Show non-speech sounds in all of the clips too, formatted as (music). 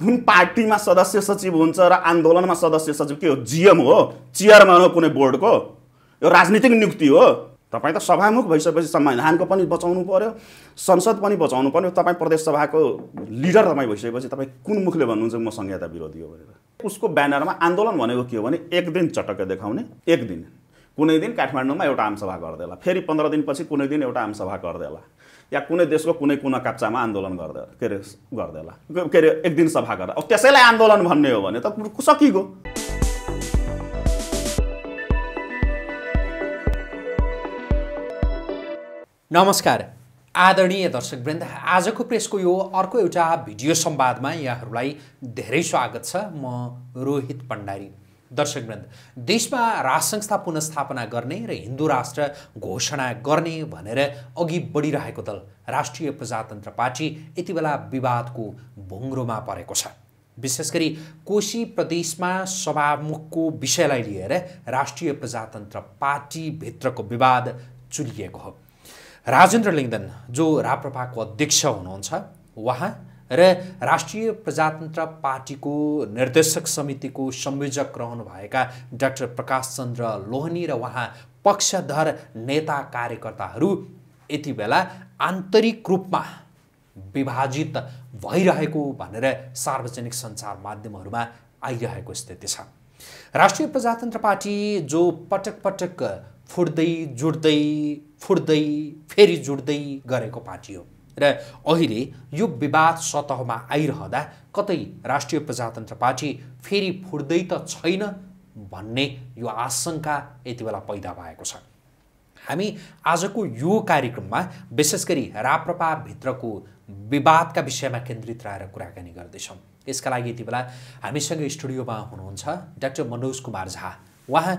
कुन पार्टीमा सदस्य सचिव हुन्छ र आन्दोलनमा सदस्य सचिव के हो जिएम हो चेयरम्यान हो कुनै बोर्डको यो राजनीतिक नियुक्ति हो तपाईँ त सभामुख भइसकेपछि संविधानको पनि बचाउनु पऱ्यो संसद पनि बचाउनु पर्यो तपाईँ प्रदेश सभाको लिडर तपाईँ भइसकेपछि तपाईँ कुन मुखले भन्नुहुन्छ म संहिता विरोधी हो भनेर उसको ब्यानरमा आन्दोलन भनेको के हो भने एक दिन चटक्क देखाउने एक दिन कुनै दिन काठमाडौँमा एउटा आमसभा गरिदेला फेरि पन्ध्र दिनपछि कुनै दिन एउटा आमसभा गरिदेला या कुनै देशको कुनै कुना काप्चामा आन्दोलन गर्दै के अरे होला के अरे एक दिन सभा गर्दा अब त्यसैलाई आन्दोलन भन्ने हो भने त सकिगयो नमस्कार आदरणीय दर्शकवृन्द आजको प्रेसको यो अर्को एउटा भिडियो संवादमा यहाँहरूलाई धेरै स्वागत छ म रोहित पण्डारी दर्शकवृन्द देशमा राज संस्था पुनस्थापना गर्ने र हिन्दू राष्ट्र घोषणा गर्ने भनेर अघि बढिरहेको दल राष्ट्रिय प्रजातन्त्र पार्टी यति बेला विवादको भुङ्रोमा परेको छ विशेष गरी कोशी प्रदेशमा सभामुखको विषयलाई लिएर राष्ट्रिय प्रजातन्त्र पार्टीभित्रको विवाद चुलिएको हो राजेन्द्र लिङ्गदन जो राप्रपाको अध्यक्ष हुनुहुन्छ उहाँ र राष्ट्रिय प्रजातन्त्र पार्टीको निर्देशक समितिको संयोजक रहनुभएका डाक्टर प्रकाश चन्द्र लोहनी र उहाँ पक्षधर नेता कार्यकर्ताहरू यति बेला आन्तरिक रूपमा विभाजित भइरहेको भनेर सार्वजनिक सञ्चार माध्यमहरूमा आइरहेको स्थिति छ राष्ट्रिय प्रजातन्त्र पार्टी जो पटक पटक फुट्दै जुट्दै फुट्दै फेरि जुट्दै गरेको पार्टी हो र अहिले यो विवाद सतहमा आइरहँदा कतै राष्ट्रिय प्रजातन्त्र पार्टी फेरि फुट्दै त छैन भन्ने यो आशंका यति बेला पैदा भएको छ हामी आजको यो कार्यक्रममा विशेष गरी राप्रपाभित्रको विवादका विषयमा केन्द्रित रहेर कुराकानी गर्दैछौँ यसका लागि यति बेला हामीसँग स्टुडियोमा हुनुहुन्छ डाक्टर मनोज कुमार झा उहाँ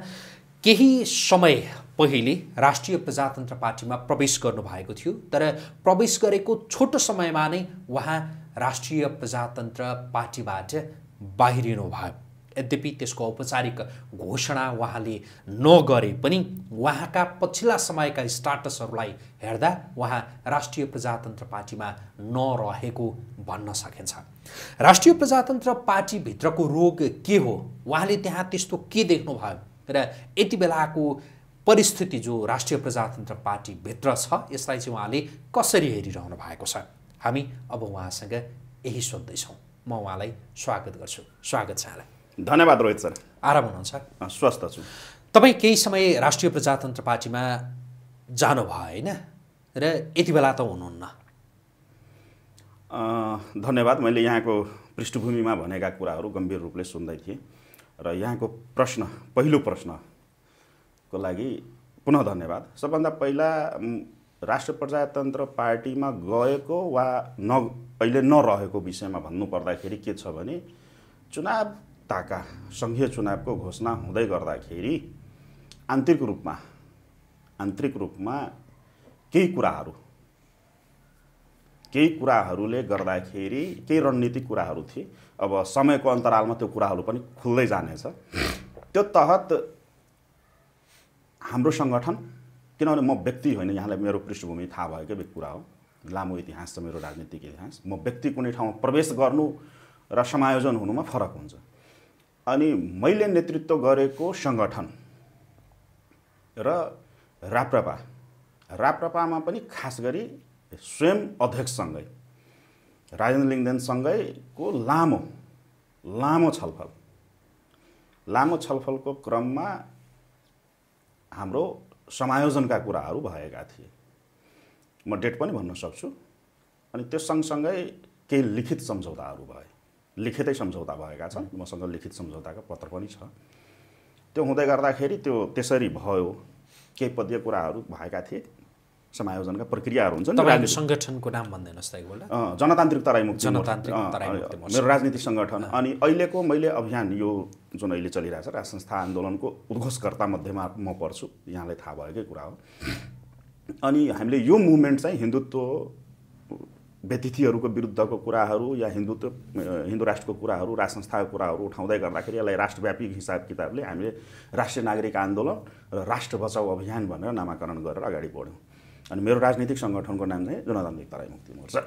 केही समय पहिले राष्ट्रिय प्रजातन्त्र पार्टीमा प्रवेश गर्नुभएको थियो तर प्रवेश गरेको छोटो समयमा नै उहाँ राष्ट्रिय प्रजातन्त्र पार्टीबाट बाहिरिनु भयो यद्यपि त्यसको औपचारिक घोषणा उहाँले नगरे पनि उहाँका पछिल्ला समयका स्टाटसहरूलाई हेर्दा उहाँ राष्ट्रिय प्रजातन्त्र पार्टीमा नरहेको भन्न सकिन्छ राष्ट्रिय प्रजातन्त्र पार्टीभित्रको रोग के हो उहाँले त्यहाँ त्यस्तो के देख्नुभयो र यति बेलाको परिस्थिति जो राष्ट्रिय प्रजातन्त्र पार्टीभित्र छ यसलाई चाहिँ उहाँले कसरी हेरिरहनु भएको छ हामी अब उहाँसँग यही सोध्दैछौँ म उहाँलाई स्वागत गर्छु स्वागत छ यहाँलाई धन्यवाद रोहित सर आराम हुनुहुन्छ स्वस्थ छु तपाईँ केही समय राष्ट्रिय प्रजातन्त्र पार्टीमा जानुभयो होइन र यति बेला त हुनुहुन्न धन्यवाद मैले यहाँको पृष्ठभूमिमा भनेका कुराहरू गम्भीर रूपले सुन्दै थिएँ र यहाँको प्रश्न पहिलो प्रश्नको लागि पुनः धन्यवाद सबभन्दा पहिला राष्ट्र प्रजातन्त्र पार्टीमा गएको वा न अहिले नरहेको विषयमा भन्नुपर्दाखेरि के छ भने चुनाव ताका सङ्घीय चुनावको घोषणा हुँदै गर्दाखेरि आन्तरिक रूपमा आन्तरिक रूपमा केही कुराहरू केही कुराहरूले गर्दाखेरि केही रणनीतिक कुराहरू थिए अब समयको अन्तरालमा त्यो कुराहरू पनि खुल्दै जानेछ त्यो तहत हाम्रो सङ्गठन किनभने म व्यक्ति होइन यहाँलाई मेरो पृष्ठभूमि थाहा भएकै कुरा हो लामो इतिहास छ मेरो राजनीतिक इतिहास म व्यक्ति कुनै ठाउँमा प्रवेश गर्नु र समायोजन हुनुमा फरक हुन्छ अनि मैले नेतृत्व गरेको सङ्गठन र राप्रपा राप्रपामा पनि खास गरी स्वयं अध्यक्षसँगै राजेन्द्र लिङ्गदेनसँगैको लामो लामो छलफल लामो छलफलको क्रममा हाम्रो समायोजनका कुराहरू भएका थिए म डेट पनि भन्न सक्छु अनि त्यो सँगसँगै केही लिखित सम्झौताहरू भए लिखितै सम्झौता भएका छन् मसँग लिखित सम्झौताको पत्र पनि छ त्यो हुँदै गर्दाखेरि त्यो त्यसरी भयो केही पद्य कुराहरू भएका थिए समायोजनका प्रक्रियाहरू हुन्छन् सङ्गठनको नाम भन्दैनस् जनतान्त्रिक तराई मुक्ति मेरो राजनीतिक सङ्गठन अनि अहिलेको मैले अभियान यो जुन अहिले चलिरहेको छ राज संस्था आन्दोलनको उद्घोषकर्ता मध्येमा म पर्छु यहाँलाई थाहा भएकै कुरा हो अनि हामीले यो मुभमेन्ट चाहिँ हिन्दुत्व व्यतिथिहरूको विरुद्धको कुराहरू या हिन्दुत्व हिन्दू राष्ट्रको कुराहरू राज संस्थाको कुराहरू उठाउँदै गर्दाखेरि यसलाई राष्ट्रव्यापी हिसाब किताबले हामीले राष्ट्रिय नागरिक आन्दोलन र राष्ट्र बचाउ अभियान भनेर नामाकरण गरेर अगाडि बढ्यौँ अनि मेरो राजनीतिक सङ्गठनको नाम चाहिँ जनतान्त्रिक तराई मुक्ति मोर्चा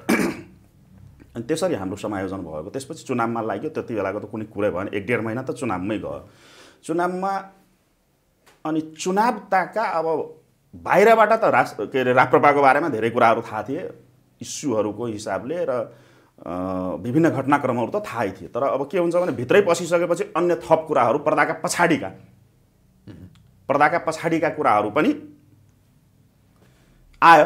अनि त्यसरी हाम्रो समायोजन भएको त्यसपछि चुनावमा लाग्यो त्यति बेलाको त कुनै कुरै भएन एक डेढ महिना त चुनावमै गयो चुनावमा अनि चुनाव ताका अब बाहिरबाट त रास के अरे राप्रपाको बारेमा धेरै कुराहरू थाहा थिए इस्युहरूको हिसाबले र विभिन्न घटनाक्रमहरू त थाहै थिए तर अब के हुन्छ भने भित्रै पसिसकेपछि अन्य थप कुराहरू पर्दाका पछाडिका पर्दाका पछाडिका कुराहरू पनि आयो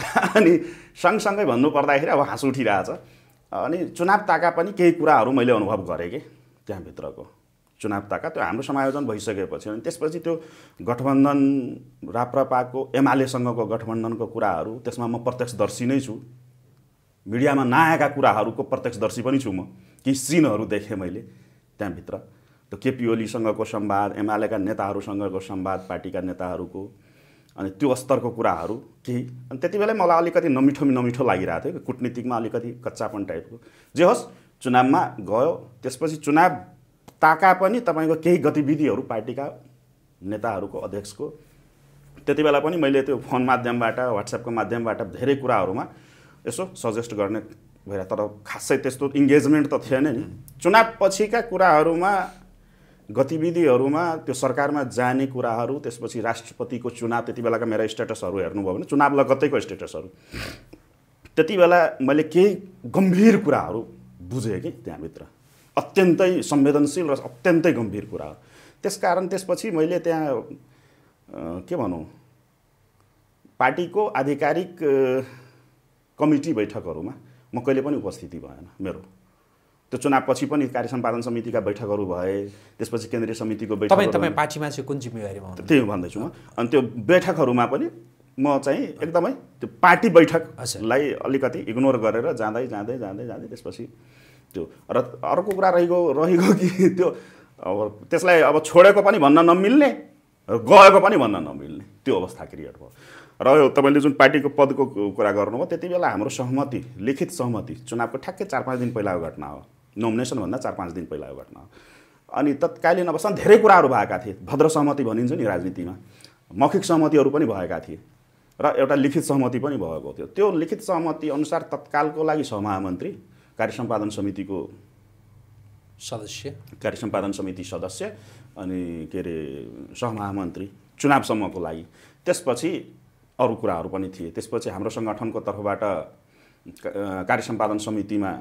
(laughs) अनि सँगसँगै भन्नुपर्दाखेरि अब हाँसो उठिरहेछ अनि चुनाव ताका पनि केही कुराहरू मैले अनुभव गरेँ कि त्यहाँभित्रको चुनाव ताका त्यो हाम्रो समायोजन भइसकेपछि अनि त्यसपछि त्यो गठबन्धन राप्रपाको एमालेसँगको गठबन्धनको कुराहरू त्यसमा म प्रत्यक्षदर्शी नै छु मिडियामा नआएका कुराहरूको प्रत्यक्षदर्शी पनि छु म केही सिनहरू देखेँ मैले त्यहाँभित्र त्यो केपी ओलीसँगको संवाद एमालेका नेताहरूसँगको सम्वाद पार्टीका नेताहरूको अनि त्यो स्तरको कुराहरू केही अनि त्यति बेलै मलाई अलिकति नमिठो नमिठो लागिरहेको थियो कुटनीतिकमा अलिकति कच्चापन टाइपको जे होस् चुनावमा गयो त्यसपछि चुनाव ताका पनि तपाईँको केही गतिविधिहरू पार्टीका नेताहरूको अध्यक्षको त्यति बेला पनि मैले त्यो फोन माध्यमबाट वाट्सएपको माध्यमबाट धेरै कुराहरूमा यसो सजेस्ट गर्ने भइरहेको तर खासै त्यस्तो इङ्गेजमेन्ट त थिएन नि चुनाव पछिका कुराहरूमा गतिविधिहरूमा त्यो सरकारमा जाने कुराहरू त्यसपछि राष्ट्रपतिको चुनाव त्यति बेलाका मेरा स्टेटसहरू हेर्नुभयो भने चुनाव लगत्तैको स्टेटसहरू त्यति बेला मैले केही गम्भीर कुराहरू बुझेँ कि त्यहाँभित्र अत्यन्तै संवेदनशील र अत्यन्तै गम्भीर कुरा कुराहरू कारण त्यसपछि मैले त्यहाँ के भनौँ पार्टीको आधिकारिक कमिटी बैठकहरूमा म कहिले पनि उपस्थिति भएन मेरो त्यो चुनावपछि पनि कार्य सम्पादन समितिका बैठकहरू भए त्यसपछि केन्द्रीय समितिको बैठक तपाईँ तपाईँ पार्टीमा चाहिँ कुन जिम्मेवारीमा त्यही भन्दैछु म अनि त्यो बैठकहरूमा पनि म चाहिँ एकदमै त्यो पार्टी बैठकलाई अलिकति इग्नोर गरेर जाँदै जाँदै जाँदै जाँदै त्यसपछि त्यो र अर्को कुरा रहेको रहेको कि त्यो अब त्यसलाई अब छोडेको पनि भन्न नमिल्ने गएको पनि भन्न नमिल्ने त्यो अवस्था क्रिएट भयो र यो तपाईँले जुन पार्टीको पदको कुरा गर्नुभयो त्यति बेला हाम्रो सहमति लिखित सहमति चुनावको ठ्याक्कै चार पाँच दिन पहिलाको घटना हो नोमिनेसनभन्दा चार पाँच दिन पहिला यो घटना अनि तत्कालीन अवस्थामा धेरै कुराहरू भएका थिए भद्र सहमति भनिन्छ नि राजनीतिमा मौखिक सहमतिहरू पनि भएका थिए र एउटा लिखित सहमति पनि भएको थियो त्यो लिखित सहमति अनुसार तत्कालको लागि सहमहामन्त्री कार्य सम्पादन समितिको सदस्य कार्य सम्पादन समिति सदस्य अनि के अरे सहमहामन्त्री चुनावसम्मको लागि त्यसपछि अरू कुराहरू पनि थिए त्यसपछि हाम्रो सङ्गठनको तर्फबाट कार्य सम्पादन समितिमा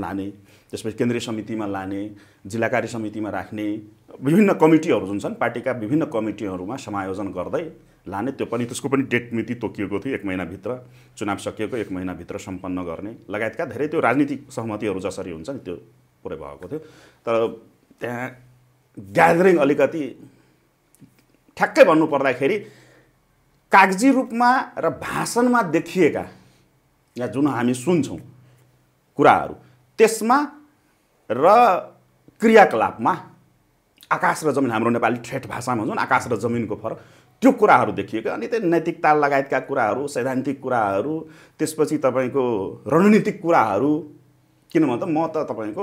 लाने त्यसपछि केन्द्रीय समितिमा लाने जिल्ला कार्य समितिमा राख्ने विभिन्न कमिटीहरू जुन छन् पार्टीका विभिन्न कमिटीहरूमा समायोजन गर्दै लाने त्यो पनि त्यसको पनि डेट मिति तोकिएको थियो एक महिनाभित्र चुनाव सकिएको एक महिनाभित्र सम्पन्न गर्ने लगायतका धेरै त्यो राजनीतिक सहमतिहरू जसरी हुन्छ नि त्यो पुरै भएको थियो तर त्यहाँ ग्यादरिङ अलिकति ठ्याक्कै भन्नुपर्दाखेरि कागजी रूपमा र भाषणमा देखिएका या जुन हामी सुन्छौँ कुराहरू त्यसमा र क्रियाकलापमा आकाश र जमिन हाम्रो नेपाली ठेट भाषामा जुन आकाश र जमिनको फरक त्यो कुराहरू देखिएको अनि त्यो नैतिकता लगायतका कुराहरू सैद्धान्तिक कुराहरू त्यसपछि तपाईँको रणनीतिक कुराहरू किनभने त म त तपाईँको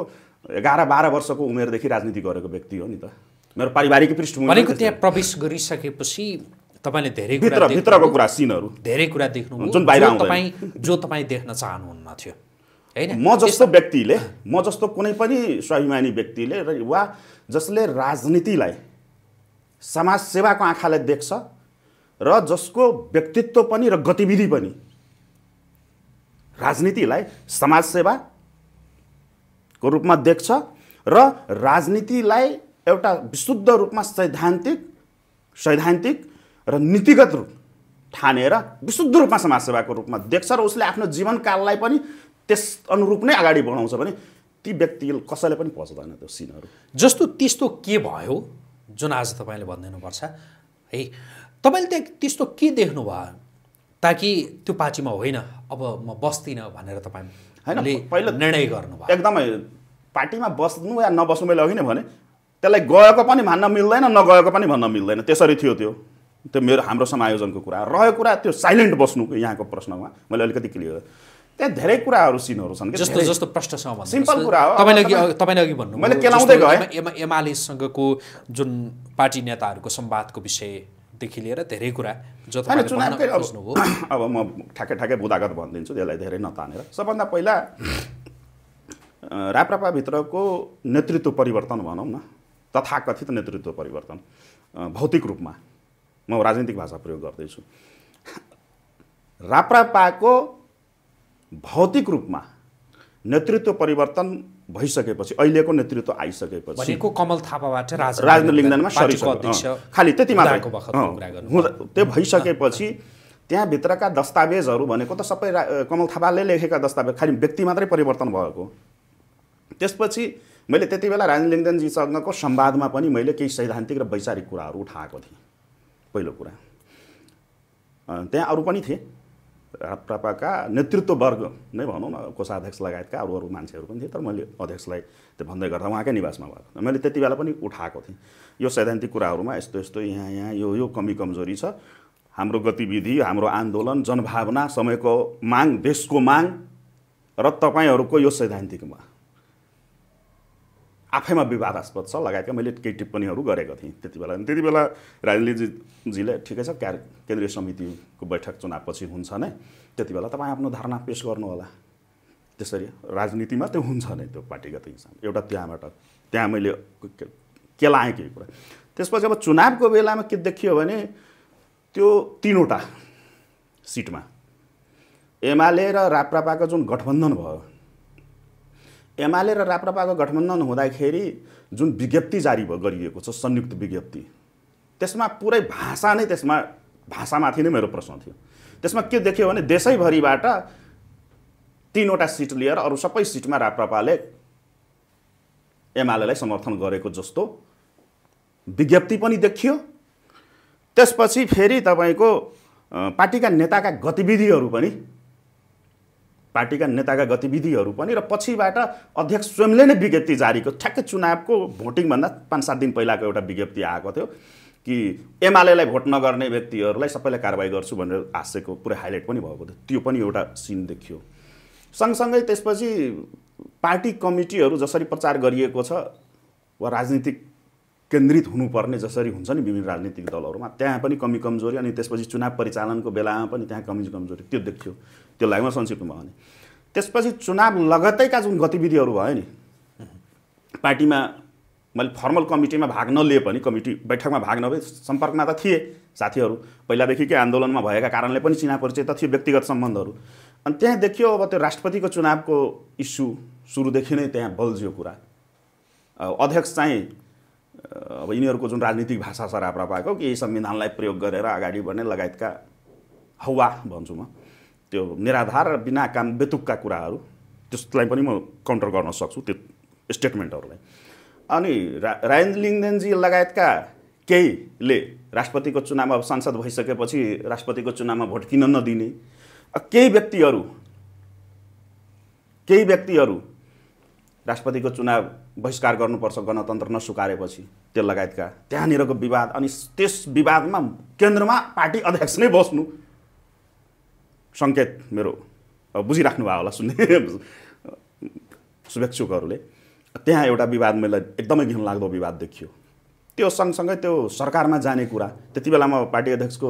एघार बाह्र वर्षको उमेरदेखि राजनीति गरेको व्यक्ति हो नि त मेरो पारिवारिक पृष्ठभूमि भनेको त्यहाँ प्रवेश गरिसकेपछि तपाईँले धेरै भित्रको कुरा सिनहरू धेरै कुरा देख्नु जुन बाहिर तपाईँ जो तपाईँ देख्न चाहनुहुन्न थियो म जस्तो व्यक्तिले म जस्तो कुनै पनि स्वाभिमानी व्यक्तिले र वा जसले राजनीतिलाई समाज सेवाको आँखाले देख्छ र जसको व्यक्तित्व पनि र गतिविधि पनि राजनीतिलाई समाजसेवाको रूपमा देख्छ र राजनीतिलाई एउटा विशुद्ध रूपमा सैद्धान्तिक सैद्धान्तिक र नीतिगत रूप ठानेर विशुद्ध रूपमा समाजसेवाको रूपमा देख्छ र उसले आफ्नो जीवनकाललाई पनि त्यस अनुरूप नै अगाडि बढाउँछ भने ती व्यक्ति कसैले पनि पच्दैन त्यो सिनहरू जस्तो त्यस्तो के भयो जुन आज तपाईँले भनिदिनुपर्छ है तपाईँले त्यहाँ त्यस्तो के देख्नु भयो ताकि त्यो पार्टीमा होइन अब म बस्दिनँ भनेर तपाईँ होइन पहिला निर्णय गर्नुभयो एकदमै पार्टीमा बस्नु या नबस्नु मैले अघि नै भने त्यसलाई गएको पनि भन्न मिल्दैन नगएको पनि भन्न मिल्दैन त्यसरी थियो त्यो त्यो मेरो हाम्रो समायोजनको कुरा रह्यो कुरा त्यो साइलेन्ट बस्नुको यहाँको प्रश्नमा मैले अलिकति क्लियर त्यहाँ धेरै कुराहरू सिनहरू छन् जस्तो जस्तो प्रष्ट सिम्पल कुरा हो तपाईँले अघि तपाईँले अघि भन्नु मैले केलाउँदै गएँ एमालेसँगको जुन पार्टी नेताहरूको संवादको विषयदेखि लिएर धेरै कुरा जो (clears throat) अब म ठ्याक्कै ठ्याक्कै बुदागत भनिदिन्छु त्यसलाई धेरै नतानेर सबभन्दा पहिला राप्रपाभित्रको नेतृत्व परिवर्तन भनौँ न तथाकथित नेतृत्व परिवर्तन भौतिक रूपमा म राजनीतिक भाषा प्रयोग गर्दैछु राप्रापाको भौतिक रूपमा नेतृत्व परिवर्तन भइसकेपछि अहिलेको नेतृत्व आइसकेपछि कमल थापाबाट राजेन्द्र लिङ्गदानमा खालि त्यति मात्र त्यो भइसकेपछि त्यहाँभित्रका दस्तावेजहरू भनेको त सबै कमल थापाले लेखेका दस्तावेज खालि व्यक्ति मात्रै परिवर्तन भएको त्यसपछि मैले त्यति बेला राजेन्द्र लिङ्गदेनजीसँगको संवादमा पनि मैले केही सैद्धान्तिक र वैचारिक कुराहरू उठाएको थिएँ पहिलो कुरा त्यहाँ अरू पनि थिए राप्रपाका नेतृत्ववर्ग नै भनौँ न कोषाध्यक्ष लगायतका अरू अरू मान्छेहरू पनि थिए तर मैले अध्यक्षलाई त्यो भन्दै गर्दा उहाँकै निवासमा भएको मैले त्यति बेला पनि उठाएको थिएँ यो सैद्धान्तिक कुराहरूमा यस्तो यस्तो यहाँ यहाँ यो यो कमी कमजोरी छ हाम्रो गतिविधि हाम्रो आन्दोलन जनभावना समयको माग देशको माग र तपाईँहरूको यो सैद्धान्तिकमा आफैमा विवादास्पद छ लगायतका मैले केही टिप्पणीहरू गरेको थिएँ त्यति बेला त्यति बेला राजनीतिजीले ठिकै छ क्यार केन्द्रीय समितिको बैठक चुनावपछि हुन्छ नै त्यति बेला तपाईँ आफ्नो धारणा पेस होला त्यसरी राजनीतिमा त्यो हुन्छ नै त्यो पार्टीगत हिसाब एउटा त्यहाँबाट त्यहाँ मैले केलाएँ केही कुरा त्यसपछि अब चुनावको बेलामा के देखियो भने त्यो तिनवटा सिटमा एमाले र राप्रापाको जुन गठबन्धन भयो एमाले र राप्रपाको गठबन्धन हुँदाखेरि जुन विज्ञप्ति जारी गरिएको छ संयुक्त विज्ञप्ति त्यसमा पुरै भाषा नै त्यसमा भाषामाथि नै मेरो प्रश्न थियो त्यसमा के देखियो भने देशैभरिबाट तिनवटा सिट लिएर अरू सबै सिटमा राप्रपाले एमालेलाई समर्थन गरेको जस्तो विज्ञप्ति पनि देखियो त्यसपछि फेरि तपाईँको पार्टीका नेताका गतिविधिहरू पनि पार्टीका नेताका गतिविधिहरू पनि र पछिबाट अध्यक्ष स्वयंले नै विज्ञप्ति जारीको ठ्याक्कै चुनावको भोटिङभन्दा पाँच सात दिन पहिलाको एउटा विज्ञप्ति आएको थियो कि एमालेलाई भोट नगर्ने व्यक्तिहरूलाई सबैलाई कारवाही गर्छु भनेर आशयको पुरै हाइलाइट पनि भएको थियो त्यो पनि एउटा सिन देखियो सँगसँगै त्यसपछि पार्टी कमिटीहरू जसरी प्रचार गरिएको छ वा राजनीतिक केन्द्रित हुनुपर्ने जसरी हुन्छ नि विभिन्न राजनीतिक दलहरूमा त्यहाँ पनि कमी कमजोरी अनि त्यसपछि चुनाव परिचालनको बेलामा पनि त्यहाँ कमी कमजोरी त्यो देखियो त्यो लागि म संक्षिप्तमा भने त्यसपछि चुनाव लगतैका जुन गतिविधिहरू भयो नि पार्टीमा मैले फर्मल कमिटीमा भाग नलिए पनि कमिटी बैठकमा भाग नभए सम्पर्कमा त थिए साथीहरू पहिलादेखिकै आन्दोलनमा भएका कारणले पनि चिना परिचय त थियो व्यक्तिगत सम्बन्धहरू अनि त्यहाँ देखियो अब त्यो राष्ट्रपतिको चुनावको इस्यु सुरुदेखि नै त्यहाँ बल्झियो कुरा अध्यक्ष चाहिँ अब यिनीहरूको जुन राजनीतिक भाषा सरापरा पाएको कि संविधानलाई प्रयोग गरेर अगाडि बढ्ने लगायतका हवा भन्छु म त्यो निराधार र बिना काम बेतुकका कुराहरू त्यसलाई पनि म काउन्टर गर्न सक्छु त्यो स्टेटमेन्टहरूलाई अनि रा राजेन्द्र लिङ्गदेनजी लगायतका केहीले राष्ट्रपतिको चुनावमा सांसद भइसकेपछि राष्ट्रपतिको चुनावमा भोट किन नदिने केही व्यक्तिहरू केही व्यक्तिहरू राष्ट्रपतिको चुनाव बहिष्कार गर्नुपर्छ गणतन्त्र नसुकारेपछि त्यो लगायतका त्यहाँनिरको विवाद अनि त्यस विवादमा केन्द्रमा पार्टी अध्यक्ष नै बस्नु सङ्केत मेरो बुझिराख्नु भयो होला सुन्ने शुभेच्छुकहरूले त्यहाँ एउटा विवाद मैले एकदमै घिनलाग्दो विवाद देखियो त्यो सँगसँगै त्यो सरकारमा जाने कुरा त्यति बेला म पार्टी अध्यक्षको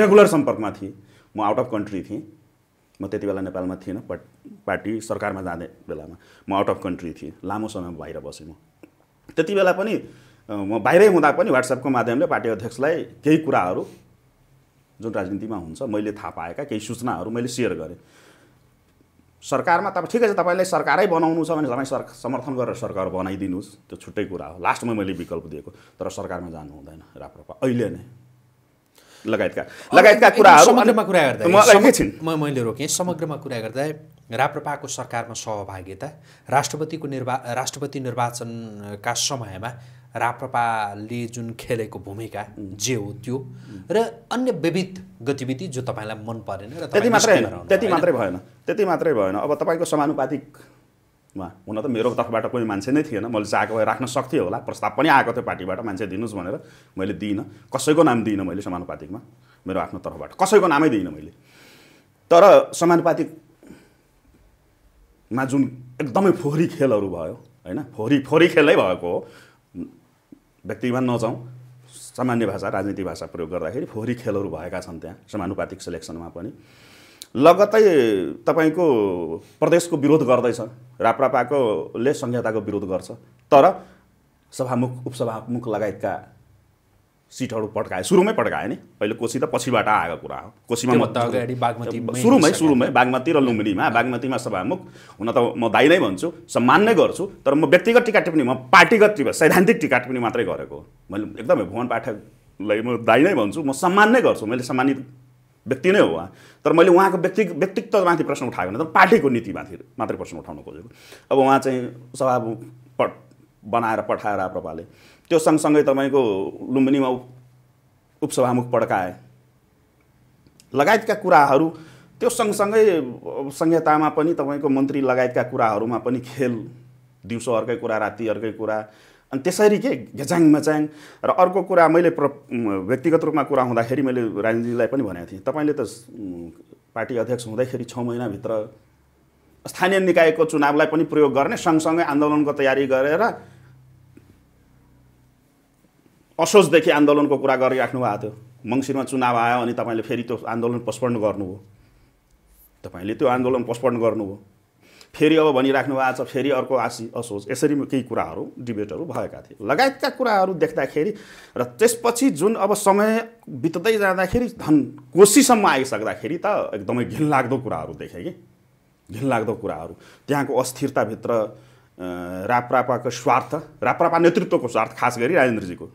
रेगुलर सम्पर्कमा थिएँ म आउट अफ कन्ट्री थिएँ म त्यति बेला नेपालमा थिइनँ बट पार्टी सरकारमा जाने बेलामा म आउट अफ कन्ट्री थिएँ लामो समय बाहिर बसेँ म त्यति बेला पनि म बाहिरै हुँदा पनि वाट्सएपको माध्यमले पार्टी अध्यक्षलाई केही कुराहरू जुन राजनीतिमा हुन्छ मैले थाहा पाएका केही सूचनाहरू मैले सेयर गरेँ सरकारमा तपाईँ ठिकै छ तपाईँलाई सरकारै बनाउनु छ भने तपाईँ सर समर्थन गरेर सरकार बनाइदिनुहोस् त्यो छुट्टै कुरा हो लास्टमा मैले विकल्प दिएको तर सरकारमा जानु हुँदैन राप्रपा अहिले नै लगायतका लगायतका कुराहरू मैले रोकेँ समग्रमा कुरा गर्दा राप्रपाको सरकारमा सहभागिता राष्ट्रपतिको निर्वा राष्ट्रपति निर्वाचनका समयमा राप्रपाले जुन खेलेको भूमिका जे हो त्यो र अन्य विविध गतिविधि जो तपाईँलाई मन परेन र त्यति मात्रै त्यति मात्रै भएन त्यति मात्रै भएन अब तपाईँको समानुपातिक उहाँ हुन त मेरो तर्फबाट कोही मान्छे नै थिएन मैले चाहेको भए राख्न सक्थेँ होला प्रस्ताव पनि आएको थियो पार्टीबाट मान्छे दिनुहोस् भनेर मैले दिइनँ कसैको नाम दिइनँ मैले समानुपातिकमा मेरो आफ्नो तर्फबाट कसैको नामै दिइनँ मैले तर समानुपातिकमा जुन एकदमै फोहोरी खेलहरू भयो होइन फोहोरी फोहोरी खेलै भएको हो व्यक्तिमा नजाउँ सामान्य भाषा राजनीति भाषा प्रयोग गर्दाखेरि फोहोरी खेलहरू भएका छन् त्यहाँ समानुपातिक सेलेक्सनमा पनि लगत्तै तपाईँको प्रदेशको विरोध गर्दैछ राप्रापाकोले संहिताको विरोध गर्छ तर सभामुख उपसभामुख लगायतका सिटहरू पड्काए सुरुमै पड्काए नि पहिले कोसी त पछिबाट आएको कुरा हो कोसीमा सुरुमै सुरुमै बागमती र लुम्बिनीमा बागमतीमा सभामुख हुन त म दाइ नै भन्छु सम्मान नै गर्छु तर म व्यक्तिगत टिका टिप्पणी म पार्टीगत टिका सैद्धान्तिक टिका टिप्पणी मात्रै गरेको मैले एकदमै भुवन पाठकलाई म दाइ नै भन्छु म सम्मान नै गर्छु मैले सम्मानित व्यक्ति नै हो उहाँ तर मैले उहाँको व्यक्ति व्यक्तित्वमाथि प्रश्न उठाएको होइन तर पार्टीको नीतिमाथि मात्रै प्रश्न उठाउन खोजेको अब उहाँ चाहिँ सभा प बनाएर पठाएर आप्रपाले त्यो सँगसँगै तपाईँको लुम्बिनीमा उपसभामुख पड्काए लगायतका कुराहरू त्यो सँगसँगै संहितामा पनि तपाईँको मन्त्री लगायतका कुराहरूमा पनि खेल दिउँसो अर्कै कुरा राति अर्कै कुरा अनि त्यसरी के घेजाङ मेचाङ र अर्को कुरा मैले प्र व्यक्तिगत रूपमा कुरा हुँदाखेरि मैले राजनीतिलाई पनि भनेको थिएँ तपाईँले त पार्टी अध्यक्ष हुँदाखेरि छ महिनाभित्र स्थानीय निकायको चुनावलाई पनि प्रयोग गर्ने सँगसँगै आन्दोलनको तयारी गरेर असोजदेखि आन्दोलनको कुरा गरिराख्नु भएको थियो मङ्सिरमा चुनाव आयो अनि तपाईँले फेरि त्यो आन्दोलन पोस्टपोन्ड गर्नुभयो तपाईँले त्यो आन्दोलन पोस्टपोन्ड गर्नुभयो फेरि अब भनिराख्नु भएको छ फेरि अर्को आशी असोज यसरी केही कुराहरू डिबेटहरू भएका थिए लगायतका कुराहरू देख्दाखेरि र त्यसपछि जुन अब समय बित्दै जाँदाखेरि धन कोसीसम्म आइसक्दाखेरि त एकदमै घिनलाग्दो कुराहरू देखेँ कि घिनलाग्दो कुराहरू त्यहाँको अस्थिरताभित्र राप्रापाको स्वार्थ राप्रापा नेतृत्वको स्वार्थ खास गरी राजेन्द्रजीको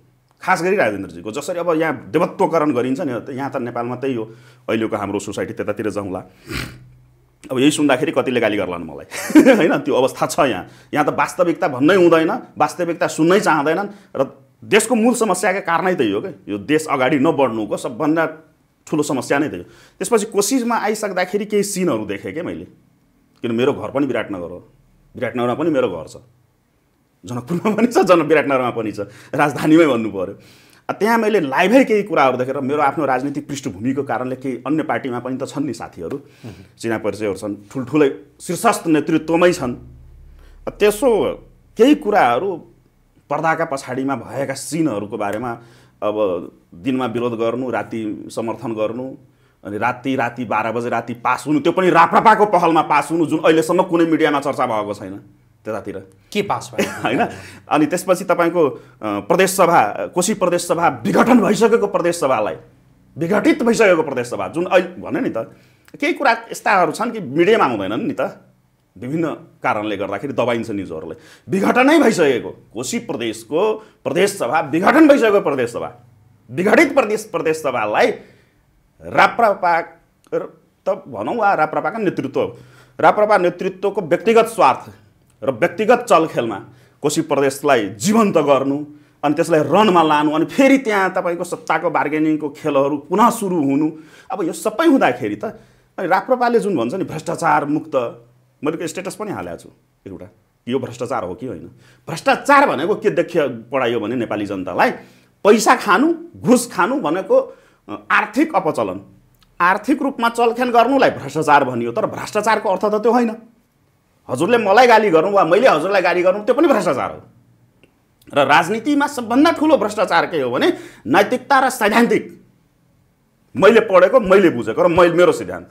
खास गरी राजेन्द्रजीको जसरी अब यहाँ देवत्वकरण गरिन्छ नि यहाँ त नेपालमा त्यही हो अहिलेको हाम्रो सोसाइटी त्यतातिर जाउँला अब यही सुन्दाखेरि कतिले गाली गर्लान् मलाई (laughs) होइन त्यो अवस्था छ यहाँ यहाँ त वास्तविकता भन्नै हुँदैन वास्तविकता सुन्नै चाहँदैनन् र देशको मूल समस्याकै कारणै त्यही हो कि यो देश अगाडि नबढ्नुको सबभन्दा ठुलो समस्या नै त्यही हो त्यसपछि कोसिसमा आइसक्दाखेरि केही सिनहरू देखेँ क्या मैले किन मेरो घर पनि विराटनगर हो विराटनगरमा पनि मेरो घर छ जनकपुरमा पनि छ जन विराटनगरमा पनि छ राजधानीमै भन्नु पऱ्यो त्यहाँ मैले लाइभै केही कुराहरू देखेर मेरो आफ्नो राजनीतिक पृष्ठभूमिको कारणले केही अन्य पार्टीमा पनि त छन् नि साथीहरू चिना परिचयहरू छन् ठुल्ठुलै शीर्षस्थ नेतृत्वमै छन् त्यसो केही कुराहरू पर्दाका पछाडिमा भएका सिनहरूको बारेमा अब दिनमा विरोध गर्नु राति समर्थन गर्नु अनि राति राति बाह्र बजे राति पास हुनु त्यो पनि राप्रपाको पहलमा पास हुनु जुन अहिलेसम्म कुनै मिडियामा चर्चा भएको छैन त्यतातिर के पास भयो (laughs) होइन अनि त्यसपछि तपाईँको प्रदेशसभा कोशी प्रदेशसभा विघटन भइसकेको प्रदेशसभालाई विघटित भइसकेको प्रदेशसभा जुन अहिले भने नि त केही कुरा यस्ताहरू छन् कि मिडियामा आउँदैनन् नि त विभिन्न कारणले गर्दाखेरि दबाइन्छ न्युजहरूले विघटनै भइसकेको कोशी प्रदेशको प्रदेशसभा विघटन भइसकेको प्रदेशसभा विघटित प्रदेश प्रदेशसभालाई राप्रपा त भनौँ वा राप्रपाका नेतृत्व राप्रपा नेतृत्वको व्यक्तिगत स्वार्थ र व्यक्तिगत चलखेलमा कोशी प्रदेशलाई जीवन्त गर्नु अनि त्यसलाई रनमा लानु अनि फेरि त्यहाँ तपाईँको सत्ताको बार्गेनिङको खेलहरू पुनः सुरु हुनु अब यो सबै हुँदाखेरि त अनि राप्रपाले जुन भन्छ नि भ्रष्टाचार मुक्त मैले स्टेटस पनि हालेको छु एउटा यो भ्रष्टाचार हो कि होइन भ्रष्टाचार भनेको के देख्य पढाइयो भने नेपाली जनतालाई पैसा खानु घुस खानु भनेको आर्थिक अपचलन आर्थिक रूपमा चलखेल गर्नुलाई भ्रष्टाचार भनियो तर भ्रष्टाचारको अर्थ त त्यो होइन हजुरले मलाई गाली गरौँ वा मैले हजुरलाई गाली गरौँ त्यो पनि भ्रष्टाचार हो र राजनीतिमा सबभन्दा ठुलो भ्रष्टाचार के हो भने नैतिकता र सैद्धान्तिक मैले पढेको मैले बुझेको र मैले मेरो सिद्धान्त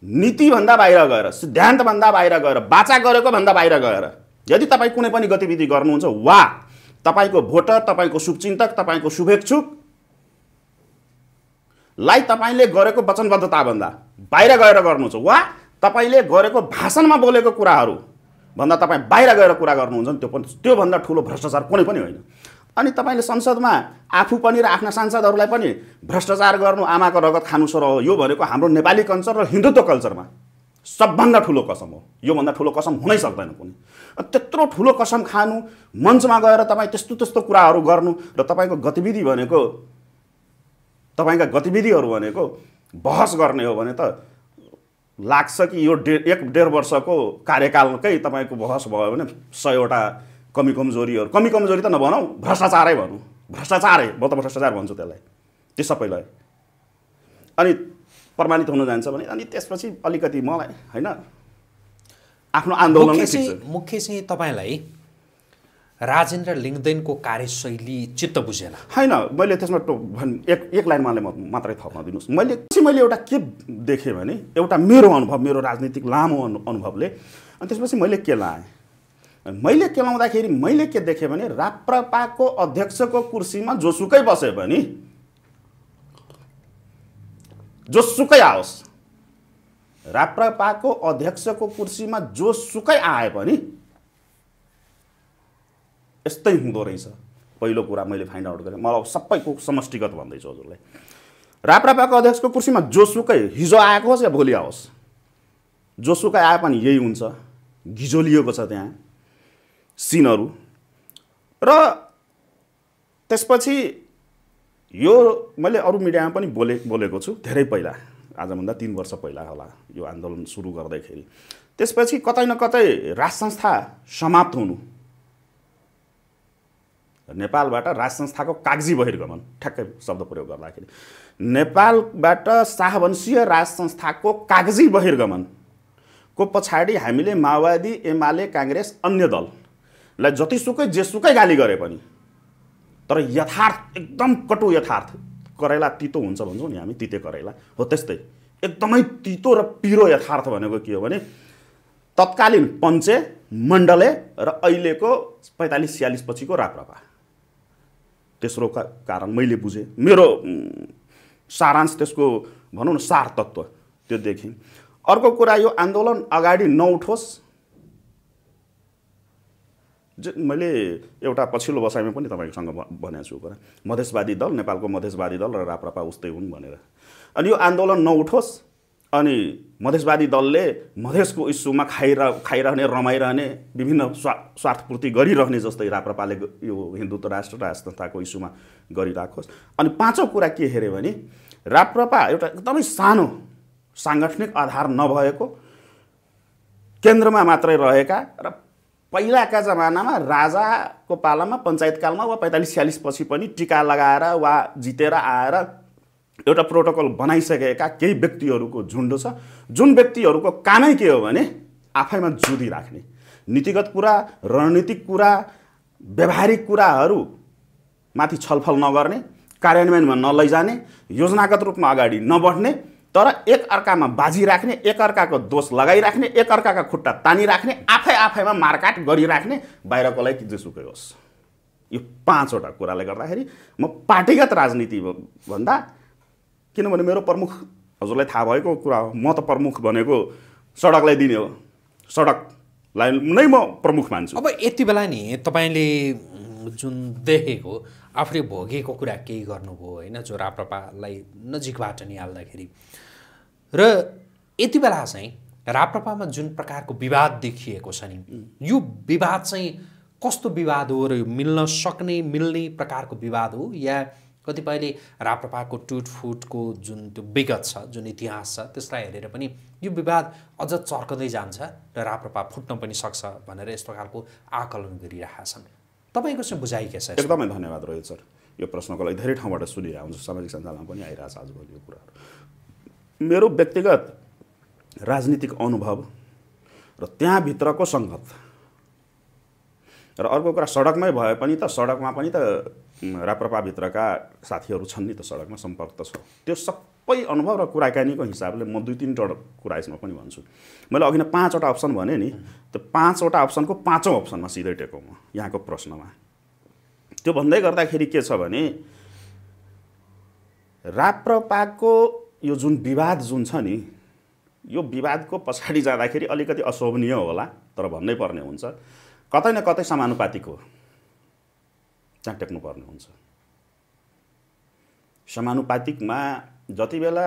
नीतिभन्दा बाहिर गएर सिद्धान्तभन्दा बाहिर गएर बाचा गरेको भन्दा बाहिर गएर यदि तपाईँ कुनै पनि गतिविधि गर्नुहुन्छ वा तपाईँको भोटर तपाईँको शुभचिन्तक तपाईँको लाई तपाईँले गरेको वचनबद्धताभन्दा बाहिर गएर गर्नुहुन्छ वा तपाईँले गरेको भाषणमा बोलेको कुराहरू भन्दा तपाईँ बाहिर गएर कुरा गर्नुहुन्छ नि त्यो पनि त्योभन्दा ठुलो भ्रष्टाचार कुनै पनि होइन अनि तपाईँले संसदमा आफू पनि र आफ्ना सांसदहरूलाई पनि भ्रष्टाचार गर्नु आमाको रगत खानु सर हो यो भनेको हाम्रो नेपाली कल्चर र हिन्दुत्व कल्चरमा सबभन्दा ठुलो कसम हो योभन्दा ठुलो कसम हुनै सक्दैन कुनै त्यत्रो ठुलो कसम खानु मञ्चमा गएर तपाईँ त्यस्तो त्यस्तो कुराहरू गर्नु र तपाईँको गतिविधि भनेको तपाईँका गतिविधिहरू भनेको बहस गर्ने हो भने त लाग्छ कि यो डे एक डेढ वर्षको कार्यकालकै तपाईँको बहस भयो भने सयवटा कमी कमजोरीहरू कमी कमजोरी त नभनौँ भ्रष्टाचारै भनौँ भ्रष्टाचारै म त भ्रष्टाचार भन्छु त्यसलाई त्यो सबैलाई अनि प्रमाणित हुन जान्छ भने अनि त्यसपछि अलिकति मलाई होइन आफ्नो आन्दोलन मुख्य चाहिँ तपाईँलाई राजेन्द्र लिङ्गदेनको कार्यशैली चित्त बुझेन होइन मैले त्यसमा एक एक लाइन मलाई मात्रै थप्न दिनुहोस् मैले मैले एउटा के देखेँ भने एउटा मेरो अनुभव मेरो राजनीतिक लामो अनु अनुभवले अनि त्यसपछि मैले के लाएँ मैले के लाउँदाखेरि मैले के देखेँ भने राप्रपाको अध्यक्षको कुर्सीमा जोसुकै बसे पनि जोसुकै आओस् राप्रपाको अध्यक्षको कुर्सीमा जोसुकै आए पनि यस्तै हुँदो रहेछ पहिलो कुरा मैले फाइन्ड आउट गरेँ मलाई सबैको समष्टिगत भन्दैछु हजुरलाई राप्रापाको अध्यक्षको कुर्सीमा जोसुकै हिजो आएको होस् या भोलि आओस् जोसुकै आए पनि यही हुन्छ घिजोलिएको छ त्यहाँ सिनहरू र त्यसपछि यो मैले अरू मिडियामा पनि बोले बोलेको छु धेरै पहिला आजभन्दा तिन वर्ष पहिला होला यो आन्दोलन सुरु गर्दाखेरि त्यसपछि कतै न कतै राज संस्था समाप्त हुनु नेपालबाट राज संस्थाको कागजी बहिर्गमन ठ्याक्कै शब्द प्रयोग गर्दाखेरि नेपालबाट शाहवंशीय राज संस्थाको कागजी बहिर्गमनको पछाडि हामीले माओवादी एमाले काङ्ग्रेस अन्य दललाई जतिसुकै जेसुकै गाली गरे पनि तर यथार्थ एकदम कटु यथार्थ करेला तितो हुन्छ भन्छौँ नि हामी तिते करेला हो त्यस्तै एकदमै तितो र पिरो यथार्थ भनेको के हो भने तत्कालीन पञ्चे मण्डले र अहिलेको पैँतालिस छ्यालिस पछिको राप्रपा तेस्रो का कारण मैले बुझेँ मेरो सारांश त्यसको भनौँ न सार तत्त्व त्यो देखेँ अर्को कुरा यो आन्दोलन अगाडि नउठोस् मैले एउटा पछिल्लो बसाइमा पनि तपाईँसँग भनेको छु कुरा मधेसवादी दल नेपालको मधेसवादी दल र राप्रपा उस्तै हुन् भनेर अनि यो आन्दोलन नउठोस् अनि मधेसवादी दलले मधेसको इस्युमा खाइरह खाइरहने रमाइरहने विभिन्न स्वा स्वार्थपूर्ति गरिरहने जस्तै राप्रपाले यो हिन्दुत्व राष्ट्र राजतन्त्रको इस्युमा गरिराखोस् अनि पाँचौँ कुरा के हेऱ्यो भने राप्रपा एउटा एकदमै सानो साङ्गठनिक आधार नभएको केन्द्रमा मात्रै रहेका र पहिलाका जमानामा राजाको पालामा पञ्चायतकालमा वा पैँतालिस छ्यालिसपछि पनि टिका लगाएर वा जितेर आएर एउटा प्रोटोकल बनाइसकेका केही व्यक्तिहरूको झुन्डो छ जुन व्यक्तिहरूको कामै के हो भने आफैमा जुदी राख्ने नीतिगत कुरा रणनीतिक कुरा व्यावहारिक माथि छलफल नगर्ने कार्यान्वयनमा नलैजाने योजनागत रूपमा अगाडि नबढ्ने तर एक अर्कामा बाजी राख्ने एक अर्काको दोष लगाइराख्ने एक अर्काका खुट्टा तानिराख्ने आफै आफैमा मारकाट गरिराख्ने बाहिरकोलाई जेसुकै होस् यो पाँचवटा कुराले गर्दाखेरि म पार्टीगत राजनीति भन्दा किनभने मेरो प्रमुख हजुरलाई थाहा भएको कुरा हो म त प्रमुख भनेको सडकलाई दिने हो सडकलाई नै म प्रमुख मान्छु अब यति बेला नि तपाईँले जुन देखेको आफूले भोगेको कुरा केही गर्नुभयो होइन जो राप्रपालाई नजिकबाट निहाल्दाखेरि र यति बेला चाहिँ राप्रपामा जुन प्रकारको विवाद देखिएको छ नि यो विवाद चाहिँ कस्तो विवाद हो र यो मिल्न सक्ने मिल्ने प्रकारको विवाद हो या कतिपयले राप्रपाको टुटफुटको जुन त्यो विगत छ जुन इतिहास छ त्यसलाई हेरेर पनि यो विवाद अझ चर्कदै जान्छ र राप्रपा फुट्न पनि सक्छ भनेर यस्तो खालको आकलन गरिरहेका छन् तपाईँको चाहिँ बुझाइ के छ एकदमै धन्यवाद रोहित सर यो प्रश्नको लागि धेरै ठाउँबाट सुनिरहेको हुन्छ सामाजिक सञ्जालमा पनि आइरहेछ आजभोलि यो कुराहरू मेरो व्यक्तिगत राजनीतिक अनुभव र त्यहाँभित्रको सङ्गत र अर्को कुरा सडकमै भए पनि त सडकमा पनि त राप्रपाभित्रका साथीहरू छन् नि त सडकमा सम्पर्क त छ त्यो सबै अनुभव र कुराकानीको हिसाबले म दुई तिनवटा कुरा यसमा पनि भन्छु मैले अघि नै पाँचवटा अप्सन भने नि त्यो पाँचवटा अप्सनको पाँचौँ अप्सनमा सिधै टेको म यहाँको प्रश्नमा त्यो भन्दै गर्दाखेरि के छ भने राप्रपाको यो जुन विवाद जुन छ नि यो विवादको पछाडि जाँदाखेरि अलिकति अशोभनीय होला तर भन्नै पर्ने हुन्छ कतै न कतै समानुपातिक हो चाँ टेक्नुपर्ने हुन्छ समानुपातिकमा जति बेला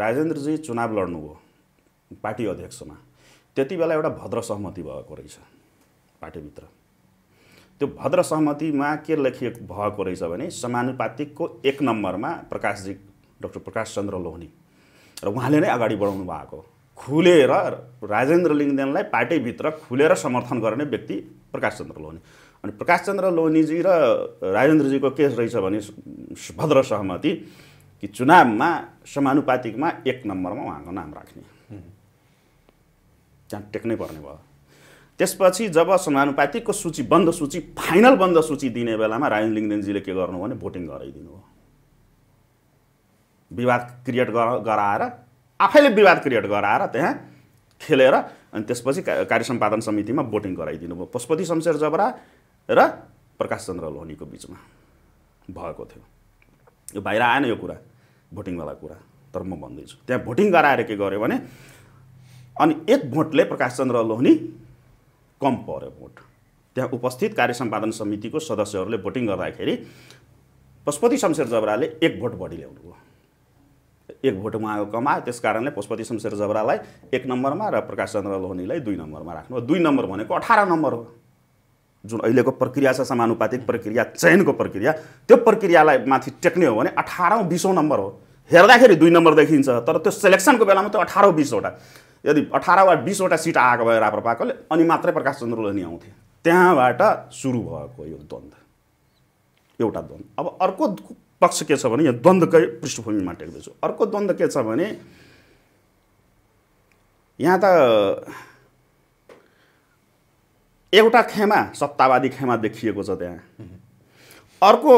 राजेन्द्रजी चुनाव लड्नुभयो पार्टी अध्यक्षमा त्यति बेला एउटा भद्र सहमति भएको रहेछ पार्टीभित्र त्यो भद्र सहमतिमा के लेखिएको भएको रहेछ भने समानुपातिकको एक नम्बरमा प्रकाशजी डक्टर प्रकाश चन्द्र लोहनी र उहाँले नै अगाडि बढाउनु भएको खुलेर राजेन्द्र लिङ्गदेनलाई पार्टीभित्र खुलेर समर्थन गर्ने व्यक्ति प्रकाश चन्द्र लोहनी अनि प्रकाश चन्द्र लोनीजी र राजेन्द्रजीको के रहेछ भने भद्र सहमति कि चुनावमा समानुपातिकमा एक नम्बरमा उहाँको नाम राख्ने त्यहाँ टेक्नै पर्ने भयो त्यसपछि जब समानुपातिकको सूची बन्द सूची फाइनल बन्द सूची दिने बेलामा राजेन्द्र लिङ्गदेनजीले के गर्नु भने भोटिङ गराइदिनु भयो विवाद क्रिएट गराएर आफैले विवाद क्रिएट गराएर त्यहाँ खेलेर अनि त्यसपछि कार्य सम्पादन समितिमा भोटिङ गराइदिनु भयो पशुपति शमशेर जबरा र प्रकाश चन्द्र लोहनीको बिचमा भएको थियो यो बाहिर आएन यो कुरा भोटिङवाला कुरा तर म भन्दैछु त्यहाँ भोटिङ गराएर के गर्यो भने अनि एक भोटले प्रकाशचन्द्र लोहनी कम पऱ्यो भोट त्यहाँ उपस्थित कार्य सम्पादन समितिको सदस्यहरूले भोटिङ गर्दाखेरि पशुपति शमशेर जबराले एक भोट बढी ल्याउनुभयो एक भोट उहाँको कम आयो त्यस कारणले पशुपति शमशेर जबरालाई एक नम्बरमा र प्रकाश चन्द्र लोहनीलाई दुई नम्बरमा राख्नु दुई नम्बर भनेको अठार नम्बर हो जुन अहिलेको प्रक्रिया छ समानुपातिक प्रक्रिया चयनको प्रक्रिया त्यो प्रक्रियालाई माथि टेक्ने हो भने अठारौँ बिसौँ नम्बर हो हेर्दाखेरि दुई नम्बर देखिन्छ तर त्यो सेलेक्सनको बेलामा त्यो अठारौँ बिसवटा यदि अठार वा बिसवटा सिट आएको भए राप्रपाकोले अनि मात्रै प्रकाश चन्द्र लोनी आउँथे त्यहाँबाट सुरु भएको यो द्वन्द्व एउटा द्वन्द्व अब अर्को पक्ष के छ भने यो द्वन्द्वकै पृष्ठभूमिमा टेक्दैछु अर्को द्वन्द्व के छ भने यहाँ त एउटा खेमा सत्तावादी खेमा देखिएको छ त्यहाँ अर्को